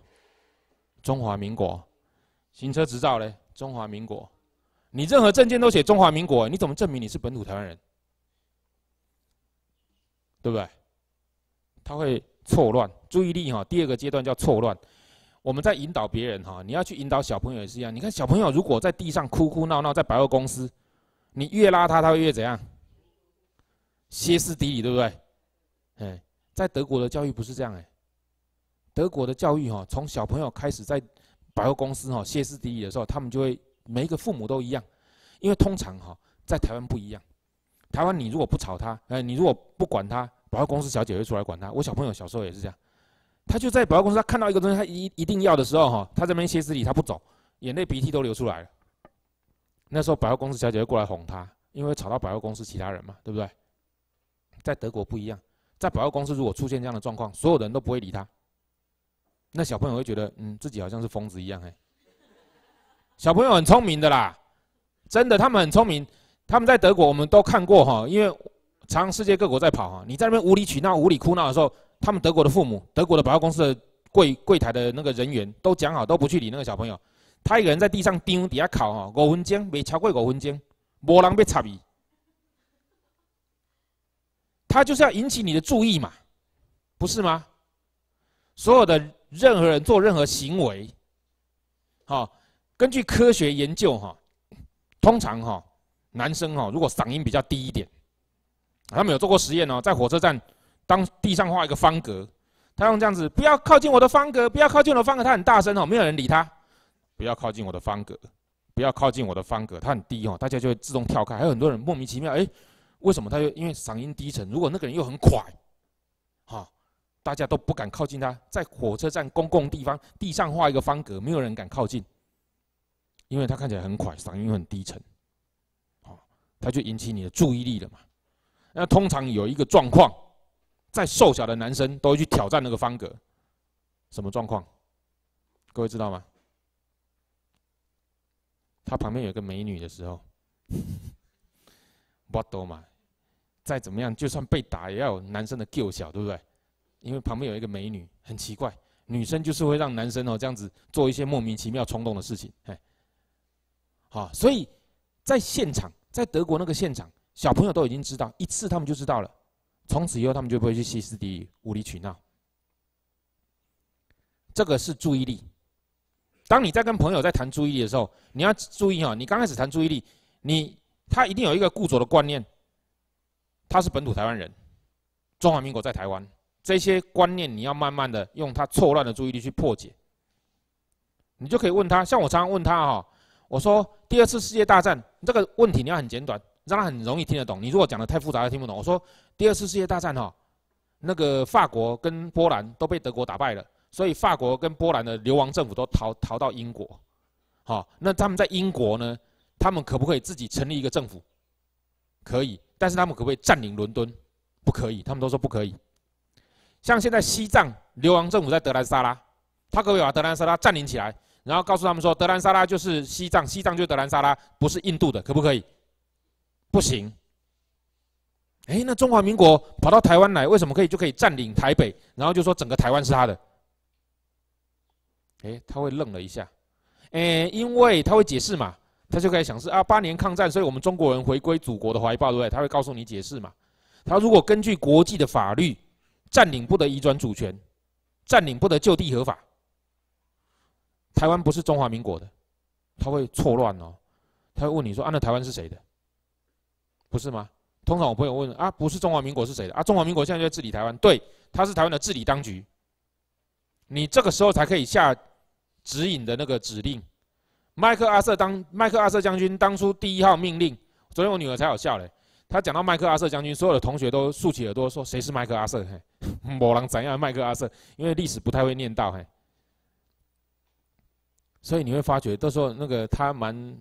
中华民国，行车执照嘞，中华民国，你任何证件都写中华民国，你怎么证明你是本土台湾人？对不对？他会错乱，注意力哈，第二个阶段叫错乱。我们在引导别人哈，你要去引导小朋友也是一样。你看小朋友如果在地上哭哭闹闹，在百货公司，你越拉他，他会越怎样？歇斯底里，对不对？哎，在德国的教育不是这样哎。德国的教育哈，从小朋友开始在百货公司哈，歇斯底里的时候，他们就会每一个父母都一样，因为通常哈，在台湾不一样，台湾你如果不吵他，哎，你如果不管他，百货公司小姐会出来管他。我小朋友小时候也是这样，他就在百货公司，他看到一个东西，他一一定要的时候哈，他这边歇斯底，他不走，眼泪鼻涕都流出来了。那时候百货公司小姐会过来哄他，因为吵到百货公司其他人嘛，对不对？在德国不一样，在百货公司如果出现这样的状况，所有的人都不会理他。那小朋友会觉得，嗯，自己好像是疯子一样，哎。小朋友很聪明的啦，真的，他们很聪明。他们在德国，我们都看过哈，因为常世界各国在跑哈。你在那边无理取闹、无理哭闹的时候，他们德国的父母、德国的保货公司的柜柜台的那个人员都讲好，都不去理那个小朋友。他一个人在地上掟底下烤哈，五分钟，没超过五分钟，没人被插伊。他就是要引起你的注意嘛，不是吗？所有的。任何人做任何行为，好，根据科学研究哈，通常哈，男生哈如果嗓音比较低一点，他们有做过实验哦，在火车站，当地上画一个方格，他用这样子，不要靠近我的方格，不要靠近我的方格，他很大声哦，没有人理他，不要靠近我的方格，不要靠近我的方格，他很低哦，大家就会自动跳开，还有很多人莫名其妙，哎，为什么他就因为嗓音低沉？如果那个人又很快，哈。大家都不敢靠近他，在火车站公共地方地上画一个方格，没有人敢靠近，因为他看起来很快，嗓音很低沉，哦，他就引起你的注意力了嘛。那通常有一个状况，在瘦小的男生都会去挑战那个方格，什么状况？各位知道吗？他旁边有一个美女的时候，不多嘛，再怎么样，就算被打也要有男生的救小，对不对？因为旁边有一个美女，很奇怪，女生就是会让男生哦这样子做一些莫名其妙、冲动的事情，哎，好，所以在现场，在德国那个现场，小朋友都已经知道一次，他们就知道了，从此以后他们就不会去歇斯底里、无理取闹。这个是注意力。当你在跟朋友在谈注意力的时候，你要注意哦，你刚开始谈注意力，你他一定有一个固着的观念，他是本土台湾人，中华民国在台湾。这些观念你要慢慢的用他错乱的注意力去破解，你就可以问他，像我常常问他哈，我说第二次世界大战这个问题你要很简短，让他很容易听得懂。你如果讲的太复杂，他听不懂。我说第二次世界大战哈，那个法国跟波兰都被德国打败了，所以法国跟波兰的流亡政府都逃逃到英国，好，那他们在英国呢，他们可不可以自己成立一个政府？可以，但是他们可不可以占领伦敦？不可以，他们都说不可以。像现在西藏流亡政府在德兰萨拉，他可不可以把德兰萨拉占领起来，然后告诉他们说德兰萨拉就是西藏，西藏就是德兰萨拉，不是印度的，可不可以？不行。哎，那中华民国跑到台湾来，为什么可以就可以占领台北，然后就说整个台湾是他的？哎，他会愣了一下，哎，因为他会解释嘛，他就可以想是啊八年抗战，所以我们中国人回归祖国的怀抱，对不对？他会告诉你解释嘛，他如果根据国际的法律。占领不得移转主权，占领不得就地合法。台湾不是中华民国的，他会错乱哦。他会问你说啊，那台湾是谁的？不是吗？通常我朋友问啊，不是中华民国是谁的啊？中华民国现在在治理台湾，对，他是台湾的治理当局。你这个时候才可以下指引的那个指令。麦克阿瑟当麦克阿瑟将军当初第一号命令，昨天我女儿才好笑嘞。他讲到麦克阿瑟将军，所有的同学都竖起耳朵说：“谁是麦克阿瑟？”嘿，某人怎样麦克阿瑟？因为历史不太会念到，嘿，所以你会发觉到时候那个他蛮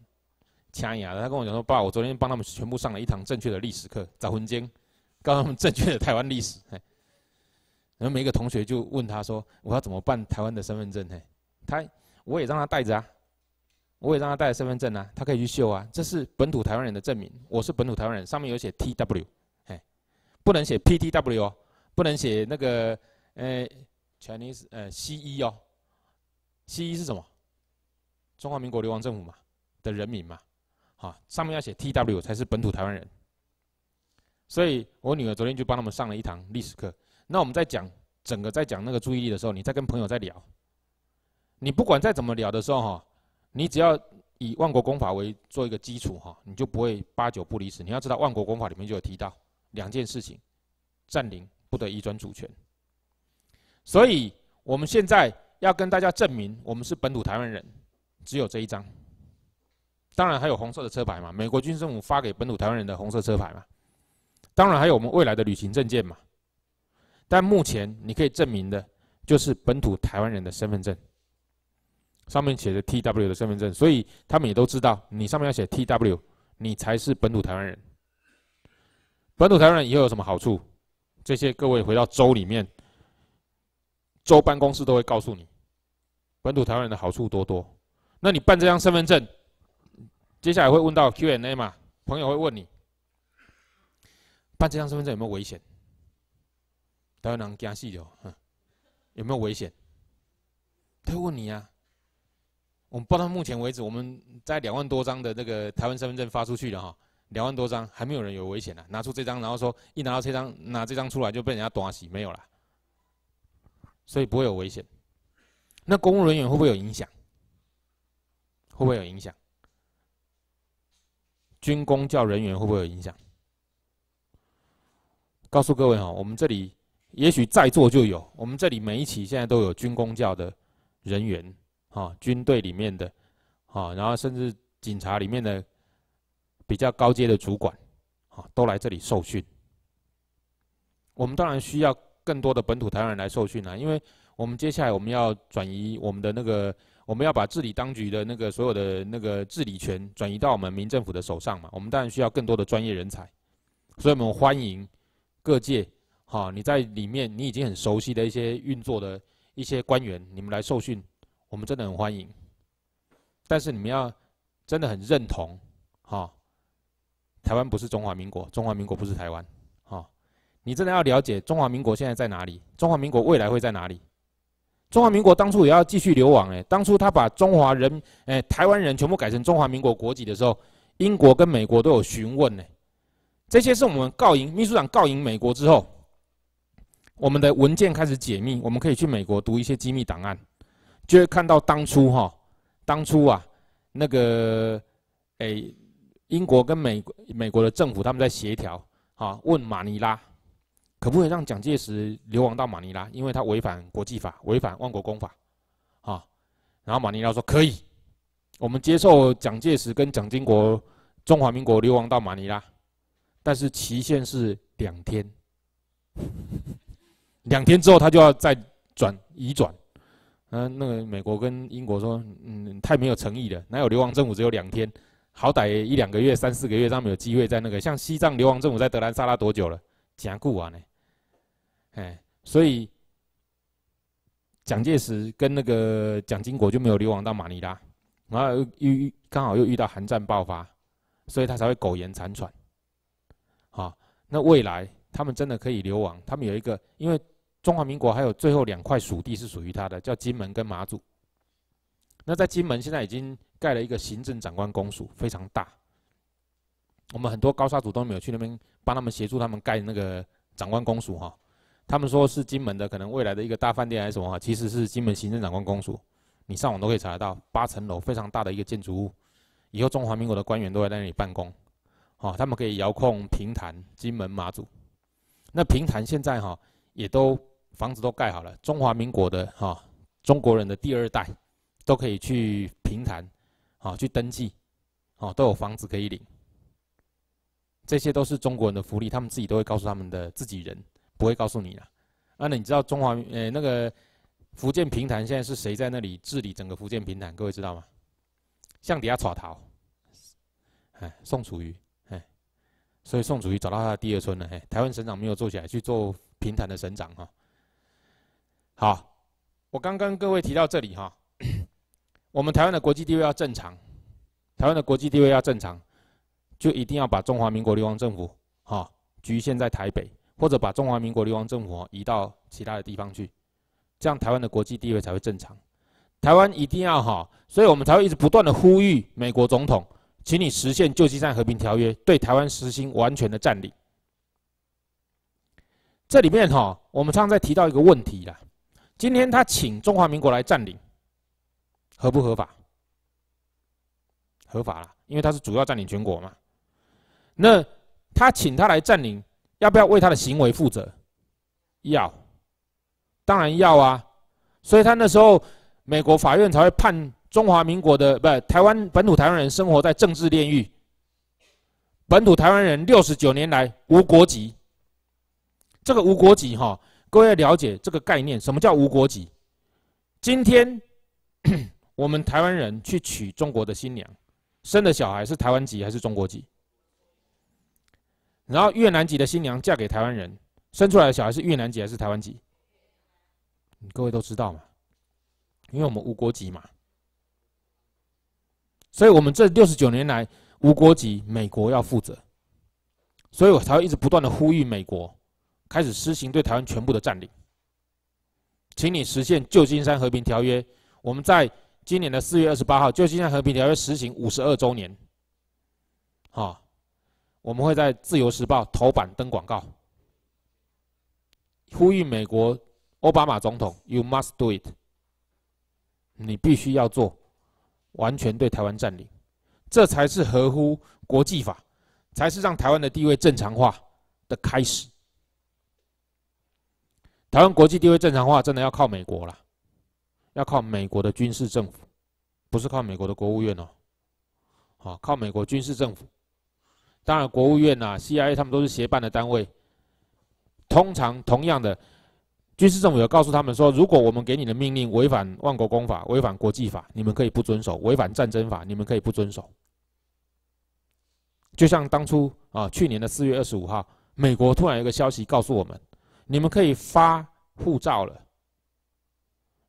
呛牙的。他跟我讲说：“爸，我昨天帮他们全部上了一堂正确的历史课，在魂经，告诉他们正确的台湾历史。”嘿，然后每一个同学就问他说：“我要怎么办台湾的身份证？”嘿，他我也让他带着啊。我也让他带了身份证啊，他可以去秀啊，这是本土台湾人的证明，我是本土台湾人，上面有写 T W，哎，不能写 P T W，不能写那个呃 Chinese 呃 C E 哦，c E 是什么？中华民国流亡政府嘛的人民嘛，哈，上面要写 T W 才是本土台湾人。所以我女儿昨天就帮他们上了一堂历史课。那我们在讲整个在讲那个注意力的时候，你在跟朋友在聊，你不管再怎么聊的时候哈。你只要以万国公法为做一个基础，哈，你就不会八九不离十。你要知道，万国公法里面就有提到两件事情：占领不得移转主权。所以，我们现在要跟大家证明，我们是本土台湾人，只有这一张。当然还有红色的车牌嘛，美国军政府发给本土台湾人的红色车牌嘛。当然还有我们未来的旅行证件嘛。但目前你可以证明的，就是本土台湾人的身份证。上面写着 T W 的身份证，所以他们也都知道你上面要写 T W，你才是本土台湾人。本土台湾人以后有什么好处？这些各位回到州里面，州办公室都会告诉你，本土台湾人的好处多多。那你办这张身份证，接下来会问到 Q&A 嘛？朋友会问你，办这张身份证有没有危险？台湾人加戏哦，有没有危险？他会问你啊。我们报到目前为止，我们在两万多张的那个台湾身份证发出去了哈，两万多张还没有人有危险呢。拿出这张，然后说一拿到这张，拿这张出来就被人家端洗，没有了，所以不会有危险。那公务人员会不会有影响？会不会有影响？军工教人员会不会有影响？告诉各位哈，我们这里也许在座就有，我们这里每一期现在都有军工教的人员。啊，军队里面的，啊，然后甚至警察里面的比较高阶的主管，啊，都来这里受训。我们当然需要更多的本土台湾人来受训啊，因为我们接下来我们要转移我们的那个，我们要把治理当局的那个所有的那个治理权转移到我们民政府的手上嘛。我们当然需要更多的专业人才，所以我们欢迎各界，哈，你在里面你已经很熟悉的一些运作的一些官员，你们来受训。我们真的很欢迎，但是你们要真的很认同，哈，台湾不是中华民国，中华民国不是台湾，哈，你真的要了解中华民国现在在哪里，中华民国未来会在哪里？中华民国当初也要继续流亡，哎，当初他把中华人，哎，台湾人全部改成中华民国国籍的时候，英国跟美国都有询问呢。这些是我们告赢秘书长告赢美国之后，我们的文件开始解密，我们可以去美国读一些机密档案。就会看到当初哈，当初啊，那个诶，英国跟美国，美国的政府他们在协调啊，问马尼拉，可不可以让蒋介石流亡到马尼拉？因为他违反国际法，违反万国公法，啊，然后马尼拉说可以，我们接受蒋介石跟蒋经国，中华民国流亡到马尼拉，但是期限是两天，两天之后他就要再转移转。那那个美国跟英国说，嗯，太没有诚意了。哪有流亡政府只有两天？好歹一两个月、三四个月，他们有机会在那个像西藏流亡政府在德兰萨拉多久了？讲固完呢，哎，所以蒋介石跟那个蒋经国就没有流亡到马尼拉，然后遇刚好又遇到韩战爆发，所以他才会苟延残喘。好，那未来他们真的可以流亡？他们有一个，因为。中华民国还有最后两块属地是属于他的，叫金门跟马祖。那在金门现在已经盖了一个行政长官公署，非常大。我们很多高沙族都没有去那边帮他们协助他们盖那个长官公署哈。他们说是金门的，可能未来的一个大饭店还是什么哈，其实是金门行政长官公署。你上网都可以查得到，八层楼非常大的一个建筑物，以后中华民国的官员都会在那里办公，好，他们可以遥控平潭、金门、马祖。那平潭现在哈也都。房子都盖好了，中华民国的哈，中国人的第二代，都可以去平潭，啊，去登记，啊，都有房子可以领。这些都是中国人的福利，他们自己都会告诉他们的自己人，不会告诉你的。那你知道中华呃那个福建平潭现在是谁在那里治理整个福建平潭？各位知道吗？向底下耍逃，哎，宋楚瑜，哎，所以宋楚瑜找到他的第二春了，哎，台湾省长没有做起来，去做平潭的省长哈。好，我刚跟各位提到这里哈，我们台湾的国际地位要正常，台湾的国际地位要正常，就一定要把中华民国流亡政府哈局限在台北，或者把中华民国流亡政府移到其他的地方去，这样台湾的国际地位才会正常。台湾一定要哈，所以我们才会一直不断的呼吁美国总统，请你实现旧金山和平条约，对台湾实行完全的占领。这里面哈，我们常常在提到一个问题啦。今天他请中华民国来占领，合不合法？合法啦，因为他是主要占领全国嘛。那他请他来占领，要不要为他的行为负责？要，当然要啊。所以他那时候，美国法院才会判中华民国的不台湾本土台湾人生活在政治炼狱。本土台湾人六十九年来无国籍，这个无国籍哈。各位了解这个概念，什么叫无国籍？今天 我们台湾人去娶中国的新娘，生的小孩是台湾籍还是中国籍？然后越南籍的新娘嫁给台湾人，生出来的小孩是越南籍还是台湾籍？各位都知道嘛，因为我们无国籍嘛，所以我们这六十九年来无国籍，美国要负责，所以我才会一直不断的呼吁美国。开始施行对台湾全部的占领，请你实现旧金山和平条约。我们在今年的四月二十八号，旧金山和平条约实行五十二周年。好，我们会在《自由时报》头版登广告，呼吁美国奥巴马总统：You must do it。你必须要做，完全对台湾占领，这才是合乎国际法，才是让台湾的地位正常化的开始。台湾国际地位正常化真的要靠美国了，要靠美国的军事政府，不是靠美国的国务院哦，好，靠美国军事政府。当然，国务院呐、CIA 他们都是协办的单位。通常，同样的，军事政府有告诉他们说，如果我们给你的命令违反万国公法、违反国际法，你们可以不遵守；违反战争法，你们可以不遵守。就像当初啊，去年的四月二十五号，美国突然有个消息告诉我们。你们可以发护照了，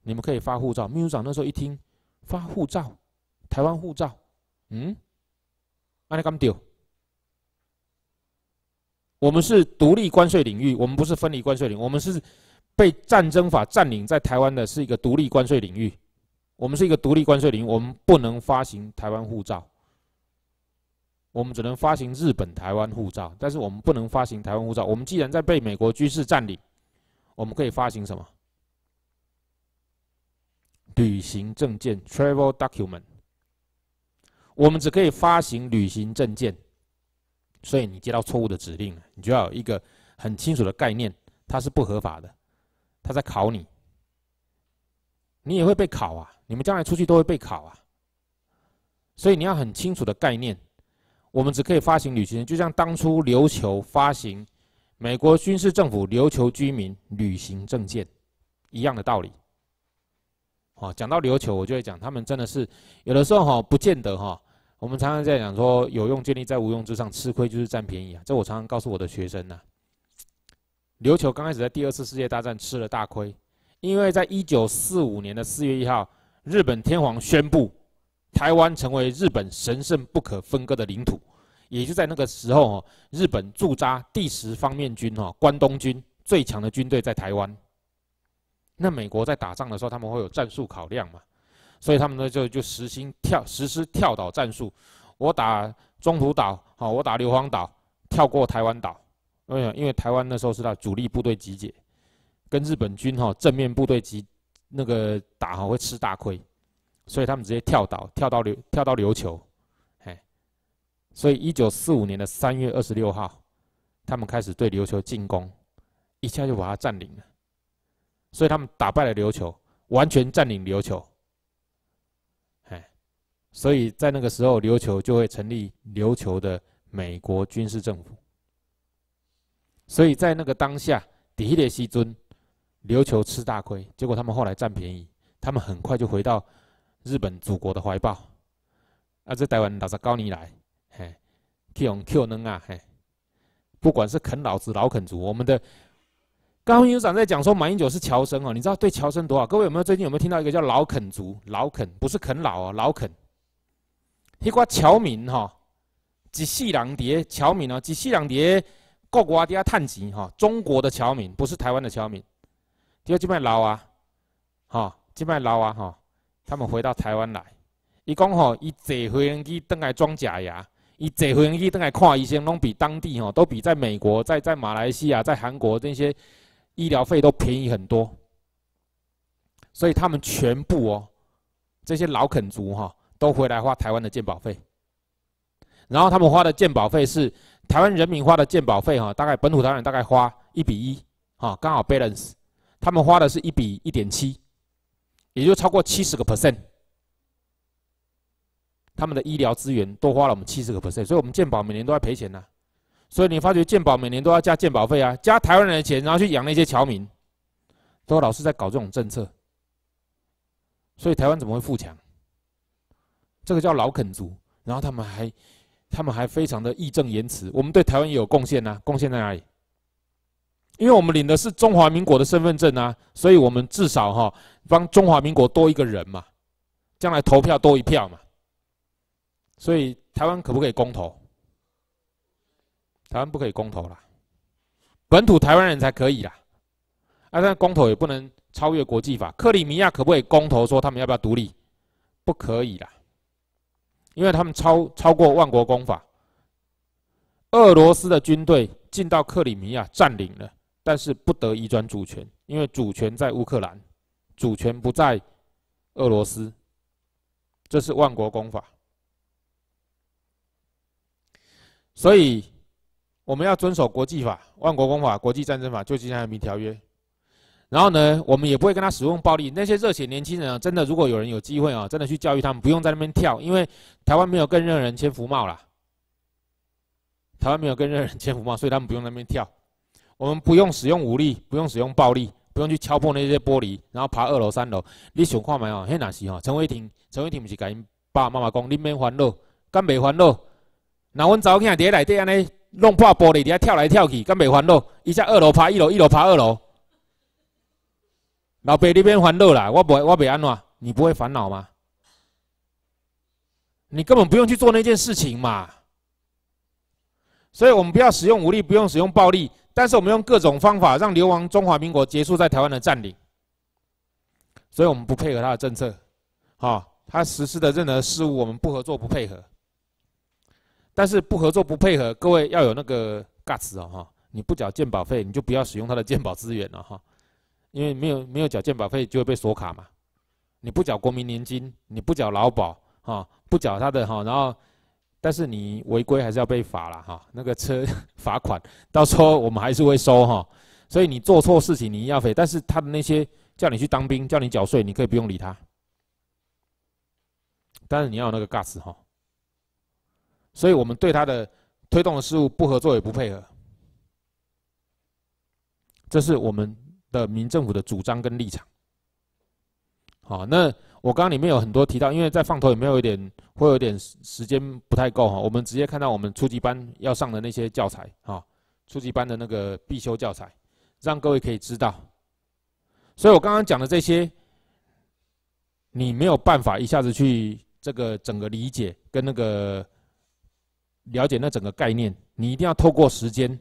你们可以发护照。秘书长那时候一听，发护照，台湾护照，嗯，安尼干掉。我们是独立关税领域，我们不是分离关税领，域，我们是被战争法占领在台湾的，是一个独立关税领域。我们是一个独立关税领，域，我们不能发行台湾护照。我们只能发行日本、台湾护照，但是我们不能发行台湾护照。我们既然在被美国军事占领，我们可以发行什么？旅行证件 （travel document）。我们只可以发行旅行证件。所以你接到错误的指令，你就要有一个很清楚的概念，它是不合法的。它在考你，你也会被考啊。你们将来出去都会被考啊。所以你要很清楚的概念。我们只可以发行旅行证，就像当初琉球发行美国军事政府琉球居民旅行证件一样的道理。哦，讲到琉球，我就会讲他们真的是有的时候哈，不见得哈。我们常常在讲说，有用建立在无用之上，吃亏就是占便宜啊。这我常常告诉我的学生呢。琉球刚开始在第二次世界大战吃了大亏，因为在一九四五年的四月一号，日本天皇宣布。台湾成为日本神圣不可分割的领土，也就在那个时候哦，日本驻扎第十方面军哦，关东军最强的军队在台湾。那美国在打仗的时候，他们会有战术考量嘛？所以他们呢就就实行跳实施跳岛战术，我打中途岛好，我打硫磺岛，跳过台湾岛，哎呀，因为台湾那时候是他主力部队集结，跟日本军哈正面部队集那个打哈会吃大亏。所以他们直接跳岛，跳到琉，跳到琉球，哎，所以一九四五年的三月二十六号，他们开始对琉球进攻，一下就把它占领了，所以他们打败了琉球，完全占领琉球，哎，所以在那个时候，琉球就会成立琉球的美国军事政府。所以在那个当下，迪列西尊，琉球吃大亏，结果他们后来占便宜，他们很快就回到。日本祖国的怀抱，啊！这台湾老早搞你来，嘿去用 Q 能啊，嘿，不管是啃老子老啃族，我们的，刚刚秘书长在讲说马英九是侨生哦，你知道对侨生多少？各位有没有最近有没有听到一个叫老啃族？老啃不是啃老啊，老啃，一个侨民哈，一世人爹侨民哦，一世人爹国外底下赚钱哈，中国的侨民不是台湾的侨民，第二就卖老啊，哈，就卖老啊，哈。他们回到台湾来，伊讲吼，伊坐飞机登来装假牙，伊坐飞机登来看医生，拢比当地吼，都比在美国、在在马来西亚、在韩国这些医疗费都便宜很多。所以他们全部哦，这些老垦族哈，都回来花台湾的鉴宝费。然后他们花的鉴宝费是台湾人民花的鉴宝费哈，大概本土台湾人大概花一比一，哈，刚好 balance，他们花的是一比一点七。也就超过七十个 percent，他们的医疗资源多花了我们七十个 percent，所以我们健保每年都要赔钱呐。所以你发觉健保每年都要加健保费啊，加台湾人的钱，然后去养那些侨民，都老是在搞这种政策。所以台湾怎么会富强？这个叫老肯族，然后他们还，他们还非常的义正言辞。我们对台湾也有贡献呐，贡献在哪里？因为我们领的是中华民国的身份证啊，所以我们至少哈。帮中华民国多一个人嘛，将来投票多一票嘛。所以台湾可不可以公投？台湾不可以公投啦，本土台湾人才可以啦。啊，但公投也不能超越国际法。克里米亚可不可以公投说他们要不要独立？不可以啦，因为他们超超过万国公法。俄罗斯的军队进到克里米亚占领了，但是不得移转主权，因为主权在乌克兰。主权不在俄罗斯，这是万国公法。所以我们要遵守国际法、万国公法、国际战争法，最近还有《民条约》。然后呢，我们也不会跟他使用暴力。那些热血年轻人啊，真的，如果有人有机会啊，真的去教育他们，不用在那边跳，因为台湾没有跟任何人签服贸啦。台湾没有跟任何人签服贸，所以他们不用那边跳。我们不用使用武力，不用使用暴力。不用去敲破那些玻璃，然后爬二楼、三楼。你想看没哦，迄那是哦。陈伟霆，陈伟霆不是甲因爸爸妈妈讲：“你免烦恼，甘未烦恼？”那阮查某囝在内底安尼弄破玻璃，伫遐跳来跳去，甘未烦恼？伊在二楼爬，一楼、一楼爬二楼。老爸，你免烦恼啦，我不我不安怎？你不会烦恼吗？你根本不用去做那件事情嘛。所以我们不要使用武力，不用使用暴力。但是我们用各种方法让流亡中华民国结束在台湾的占领，所以我们不配合他的政策，哈，他实施的任何事务我们不合作不配合。但是不合作不配合，各位要有那个尬词哦，哈，你不缴鉴保费你就不要使用他的鉴保资源了哈，因为没有没有缴鉴保费就会被锁卡嘛，你不缴国民年金，你不缴劳保，哈，不缴他的哈，然后。但是你违规还是要被罚了哈，那个车 罚款，到时候我们还是会收哈，所以你做错事情你要赔，但是他的那些叫你去当兵、叫你缴税，你可以不用理他，但是你要有那个 gas 哈，所以我们对他的推动的事物不合作也不配合，这是我们的民政府的主张跟立场。好，那我刚刚里面有很多提到，因为在放头也没有一点，会有点时间不太够哈。我们直接看到我们初级班要上的那些教材，哈，初级班的那个必修教材，让各位可以知道。所以我刚刚讲的这些，你没有办法一下子去这个整个理解跟那个了解那整个概念，你一定要透过时间，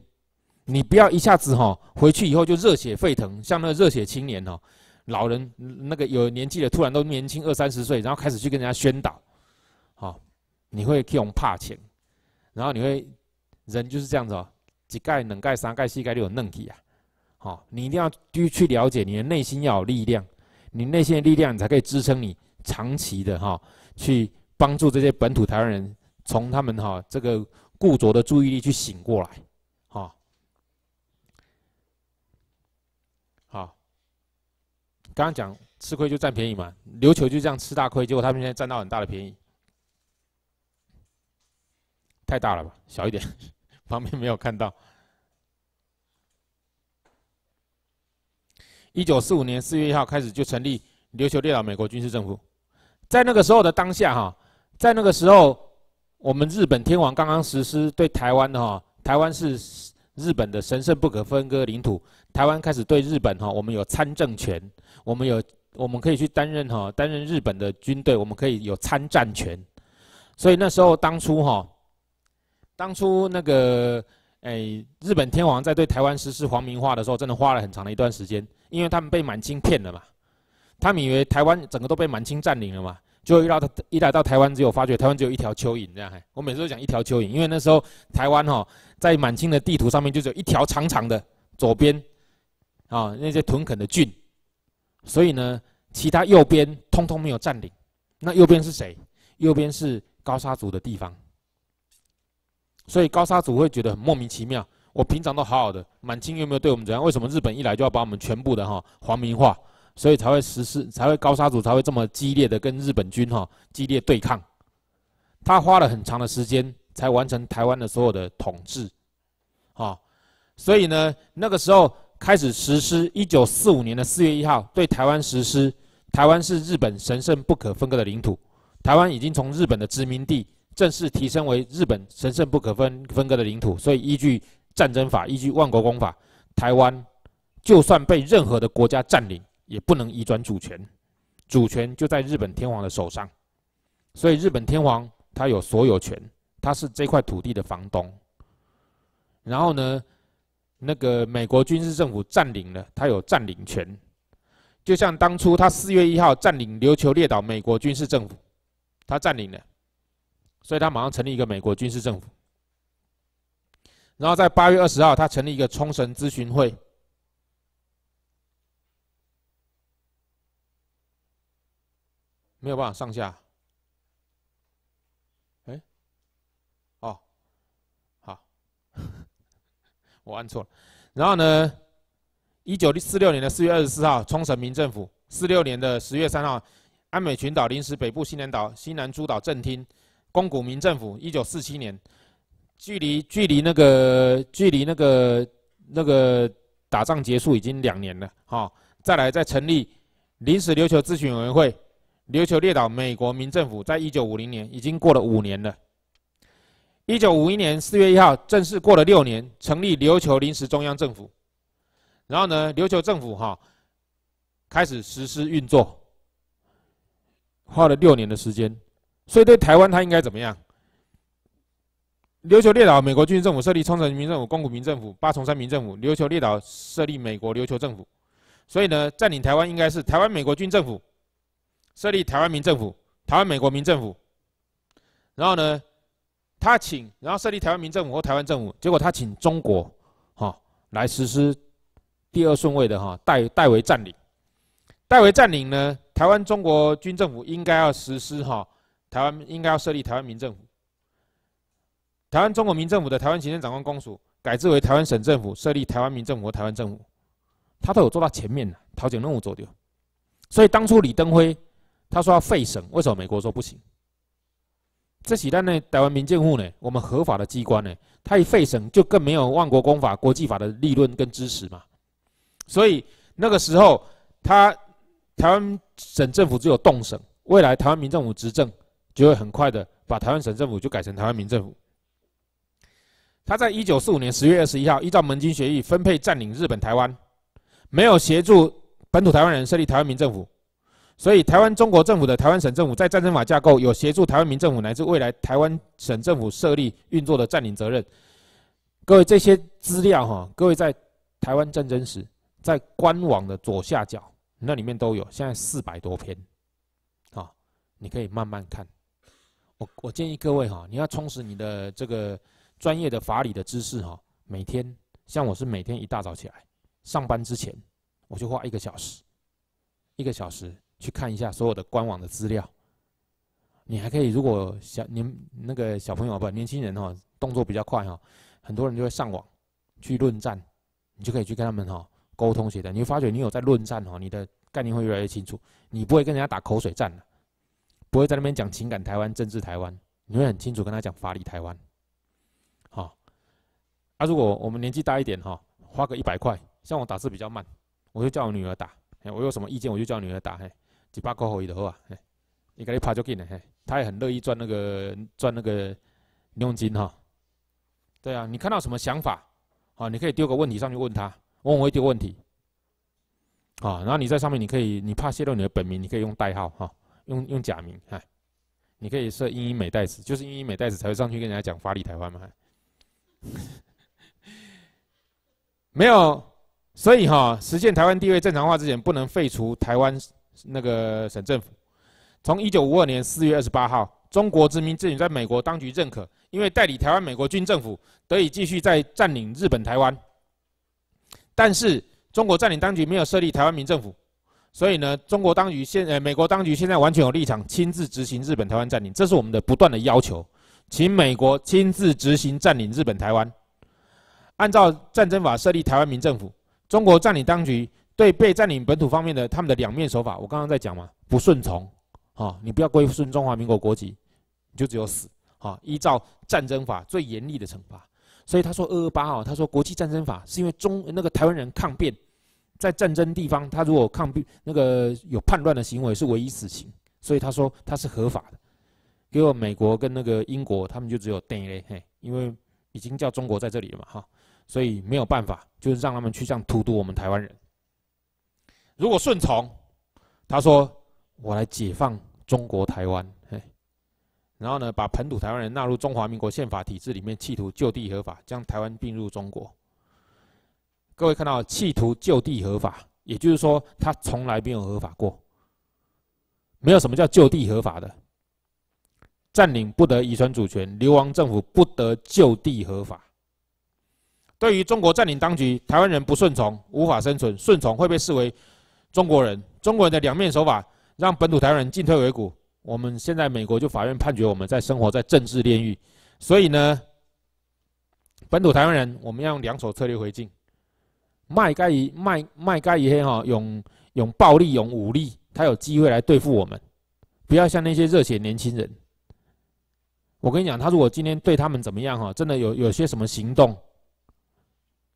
你不要一下子哈回去以后就热血沸腾，像那个热血青年哦。老人那个有年纪的，突然都年轻二三十岁，然后开始去跟人家宣导，好，你会用怕钱，然后你会人就是这样子哦，几盖两盖三盖四盖都有嫩体啊，好，你一定要去去了解你的内心要有力量，你内心的力量你才可以支撑你长期的哈，去帮助这些本土台湾人从他们哈这个固着的注意力去醒过来。刚刚讲吃亏就占便宜嘛，琉球就这样吃大亏，结果他们现在占到很大的便宜，太大了吧？小一点，旁边没有看到。一九四五年四月一号开始就成立琉球列岛美国军事政府，在那个时候的当下哈，在那个时候，我们日本天皇刚刚实施对台湾的哈，台湾是日本的神圣不可分割领土，台湾开始对日本哈，我们有参政权。我们有，我们可以去担任哈，担任日本的军队，我们可以有参战权。所以那时候当初哈，当初那个诶，日本天皇在对台湾实施皇民化的时候，真的花了很长的一段时间，因为他们被满清骗了嘛，他们以为台湾整个都被满清占领了嘛，就果一到一来到台湾，只有发觉台湾只有一条蚯蚓这样。我每次都讲一条蚯蚓，因为那时候台湾哈，在满清的地图上面就只有一条长长的左边啊那些屯垦的郡。所以呢，其他右边通通没有占领，那右边是谁？右边是高沙族的地方。所以高沙族会觉得很莫名其妙，我平常都好好的，满清又没有对我们怎样，为什么日本一来就要把我们全部的哈皇民化？所以才会实施，才会高沙族才会这么激烈的跟日本军哈激烈对抗。他花了很长的时间才完成台湾的所有的统治，哈。所以呢，那个时候。开始实施一九四五年的四月一号，对台湾实施。台湾是日本神圣不可分割的领土。台湾已经从日本的殖民地正式提升为日本神圣不可分分割的领土。所以依据战争法，依据万国公法，台湾就算被任何的国家占领，也不能移转主权。主权就在日本天皇的手上。所以日本天皇他有所有权，他是这块土地的房东。然后呢？那个美国军事政府占领了，他有占领权，就像当初他四月一号占领琉球列岛，美国军事政府他占领了，所以他马上成立一个美国军事政府，然后在八月二十号他成立一个冲绳咨询会，没有办法上下。我按错了，然后呢？一九四六年的四月二十四号，冲绳民政府；四六年的十月三号，安美群岛临时北部西南岛西南诸岛政厅，宫古民政府；一九四七年，距离距离那个距离那个那个打仗结束已经两年了，哈。再来再成立临时琉球咨询委员会，琉球列岛美国民政府，在一九五零年，已经过了五年了。一九五一年四月一号正式过了六年，成立琉球临时中央政府，然后呢，琉球政府哈开始实施运作，花了六年的时间，所以对台湾它应该怎么样？琉球列岛美国军政府设立冲绳民政府、宫古民政府、八重山民政府，琉球列岛设立美国琉球政府，所以呢，占领台湾应该是台湾美国军政府设立台湾民政府、台湾美国民政府，然后呢？他请，然后设立台湾民政府或台湾政府，结果他请中国，哈来实施第二顺位的哈代代为占领，代为占领呢？台湾中国军政府应该要实施哈，台湾应该要设立台湾民政府。台湾中国民政府的台湾行政长官公署改制为台湾省政府，设立台湾民政府和台湾政府，他都有做到前面的调整任务做掉，所以当初李登辉他说要废省，为什么美国说不行？这岂单呢？台湾民政府呢？我们合法的机关呢？他一废省，就更没有万国公法、国际法的理论跟支持嘛。所以那个时候，他台湾省政府只有动省。未来台湾民政府执政，就会很快的把台湾省政府就改成台湾民政府。他在一九四五年十月二十一号，依照盟军协议分配占领日本台湾，没有协助本土台湾人设立台湾民政府。所以，台湾中国政府的台湾省政府在战争法架构有协助台湾民政府乃至未来台湾省政府设立运作的占领责任。各位这些资料哈，各位在台湾战争史在官网的左下角那里面都有，现在四百多篇，啊，你可以慢慢看。我我建议各位哈，你要充实你的这个专业的法理的知识哈。每天，像我是每天一大早起来上班之前，我就花一个小时，一个小时。去看一下所有的官网的资料，你还可以，如果小年那个小朋友不年轻人哈，动作比较快哈，很多人就会上网去论战，你就可以去跟他们哈沟通些的。你发觉你有在论战哈，你的概念会越来越清楚，你不会跟人家打口水战了，不会在那边讲情感台湾、政治台湾，你会很清楚跟他讲法理台湾，好。啊，如果我们年纪大一点哈，花个一百块，像我打字比较慢，我就叫我女儿打，我有什么意见我就叫我女儿打，嘿。一百块可以的啊！嘿，你给紧拍照片呢！嘿，他也很乐意赚那个赚那个佣金哈。对啊，你看到什么想法？啊，你可以丢个问题上去问他，问我一丢问题。啊，然后你在上面你可以，你怕泄露你的本名，你可以用代号哈，用用假名。哎，你可以设英英美代词，就是英英美代词才会上去跟人家讲法理台湾嘛。没有，所以哈，实现台湾地位正常化之前，不能废除台湾。那个省政府，从一九五二年四月二十八号，中国殖民政府在美国当局认可，因为代理台湾美国军政府得以继续在占领日本台湾。但是中国占领当局没有设立台湾民政府，所以呢，中国当局现呃美国当局现在完全有立场亲自执行日本台湾占领，这是我们的不断的要求，请美国亲自执行占领日本台湾，按照战争法设立台湾民政府，中国占领当局。对被占领本土方面的他们的两面手法，我刚刚在讲嘛，不顺从，哈，你不要归顺中华民国国籍，你就只有死，哈，依照战争法最严厉的惩罚。所以他说二二八号，他说国际战争法是因为中那个台湾人抗辩，在战争地方他如果抗辩那个有叛乱的行为是唯一死刑，所以他说他是合法的。给我美国跟那个英国他们就只有 d e l 嘿，因为已经叫中国在这里了嘛，哈，所以没有办法，就是让他们去这样荼毒我们台湾人。如果顺从，他说我来解放中国台湾，哎，然后呢，把本土台湾人纳入中华民国宪法体制里面，企图就地合法，将台湾并入中国。各位看到，企图就地合法，也就是说，他从来没有合法过，没有什么叫就地合法的。占领不得遗传主权，流亡政府不得就地合法。对于中国占领当局，台湾人不顺从无法生存，顺从会被视为。中国人，中国人的两面手法，让本土台湾人进退维谷。我们现在美国就法院判决我们在生活在政治炼狱，所以呢，本土台湾人，我们要用两手策略回敬，卖该一卖卖该一黑哈，用用暴力用武力，他有机会来对付我们，不要像那些热血年轻人。我跟你讲，他如果今天对他们怎么样哈，真的有有些什么行动，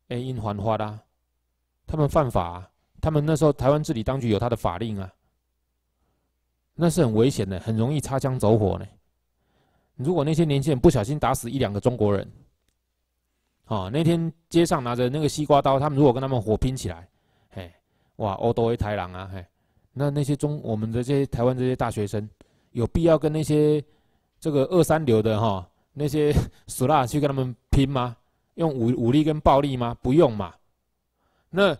哎，因还花的，他们犯法。他们那时候台湾治理当局有他的法令啊，那是很危险的，很容易擦枪走火呢。如果那些年轻人不小心打死一两个中国人，哦，那天街上拿着那个西瓜刀，他们如果跟他们火拼起来，嘿，哇，欧洲一太郎啊，嘿，那那些中我们的这些台湾这些大学生，有必要跟那些这个二三流的哈那些死啦，去跟他们拼吗？用武武力跟暴力吗？不用嘛，那。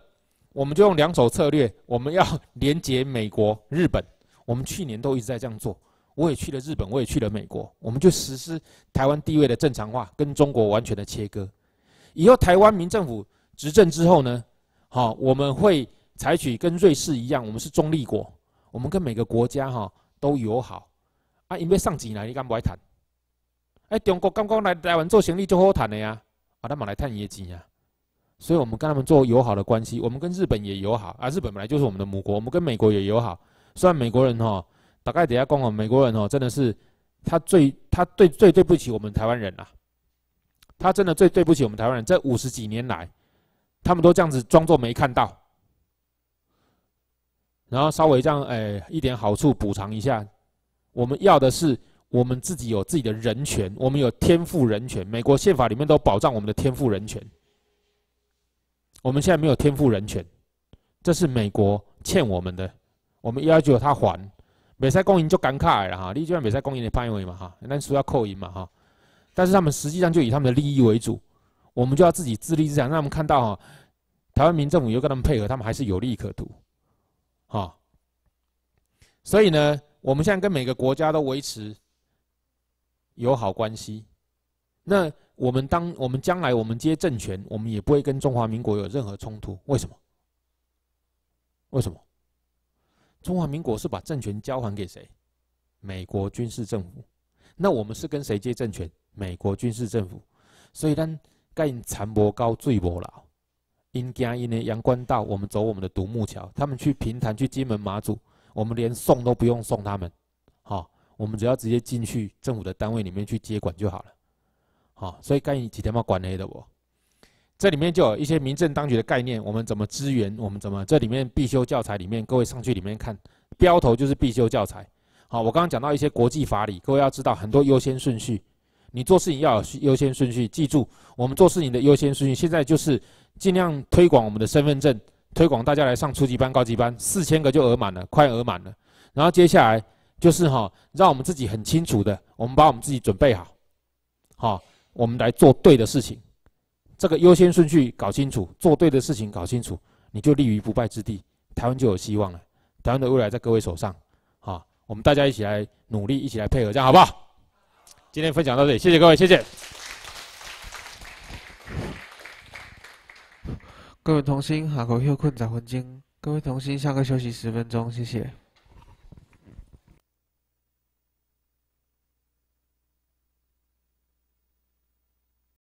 我们就用两手策略，我们要连接美国、日本，我们去年都一直在这样做。我也去了日本，我也去了美国，我们就实施台湾地位的正常化，跟中国完全的切割。以后台湾民政府执政之后呢，好，我们会采取跟瑞士一样，我们是中立国，我们跟每个国家哈都友好。啊，因为上级来，你敢不爱谈？哎，中国刚刚来台湾做生意就好谈的呀，啊，他们来探你的钱啊。所以我们跟他们做友好的关系，我们跟日本也友好啊，日本本来就是我们的母国。我们跟美国也友好，虽然美国人哦，大概底下讲讲，美国人哦，真的是他最他最最对不起我们台湾人啦，他真的最对不起我们台湾人。这五十几年来，他们都这样子装作没看到，然后稍微这样哎一点好处补偿一下。我们要的是我们自己有自己的人权，我们有天赋人权，美国宪法里面都保障我们的天赋人权。我们现在没有天赋人权，这是美国欠我们的。我们要求他还美赛共赢就感慨了哈，就竟美赛共赢的范围嘛哈，那就要扣赢嘛哈。但是他们实际上就以他们的利益为主，我们就要自己自立自强，让他们看到哈，台湾民政府又跟他们配合，他们还是有利可图，哈。所以呢，我们现在跟每个国家都维持友好关系，那。我们当我们将来我们接政权，我们也不会跟中华民国有任何冲突。为什么？为什么？中华民国是把政权交还给谁？美国军事政府。那我们是跟谁接政权？美国军事政府。所以，当盖因残薄高，罪薄老，因家因呢阳关道，我们走我们的独木桥。他们去平潭、去金门、马祖，我们连送都不用送他们。好，我们只要直接进去政府的单位里面去接管就好了。好，所以该你几天要管 A 的我，这里面就有一些民政当局的概念，我们怎么支援？我们怎么？这里面必修教材里面，各位上去里面看，标头就是必修教材。好，我刚刚讲到一些国际法理，各位要知道很多优先顺序，你做事情要有优先顺序。记住，我们做事情的优先顺序，现在就是尽量推广我们的身份证，推广大家来上初级班、高级班，四千个就额满了，快额满了。然后接下来就是哈，让我们自己很清楚的，我们把我们自己准备好，好。我们来做对的事情，这个优先顺序搞清楚，做对的事情搞清楚，你就立于不败之地，台湾就有希望了。台湾的未来在各位手上，好，我们大家一起来努力，一起来配合，这样好不好？今天分享到这里，谢谢各位，谢谢。各位同心下课休困十分钟，各位同心下课休息十分钟，谢谢。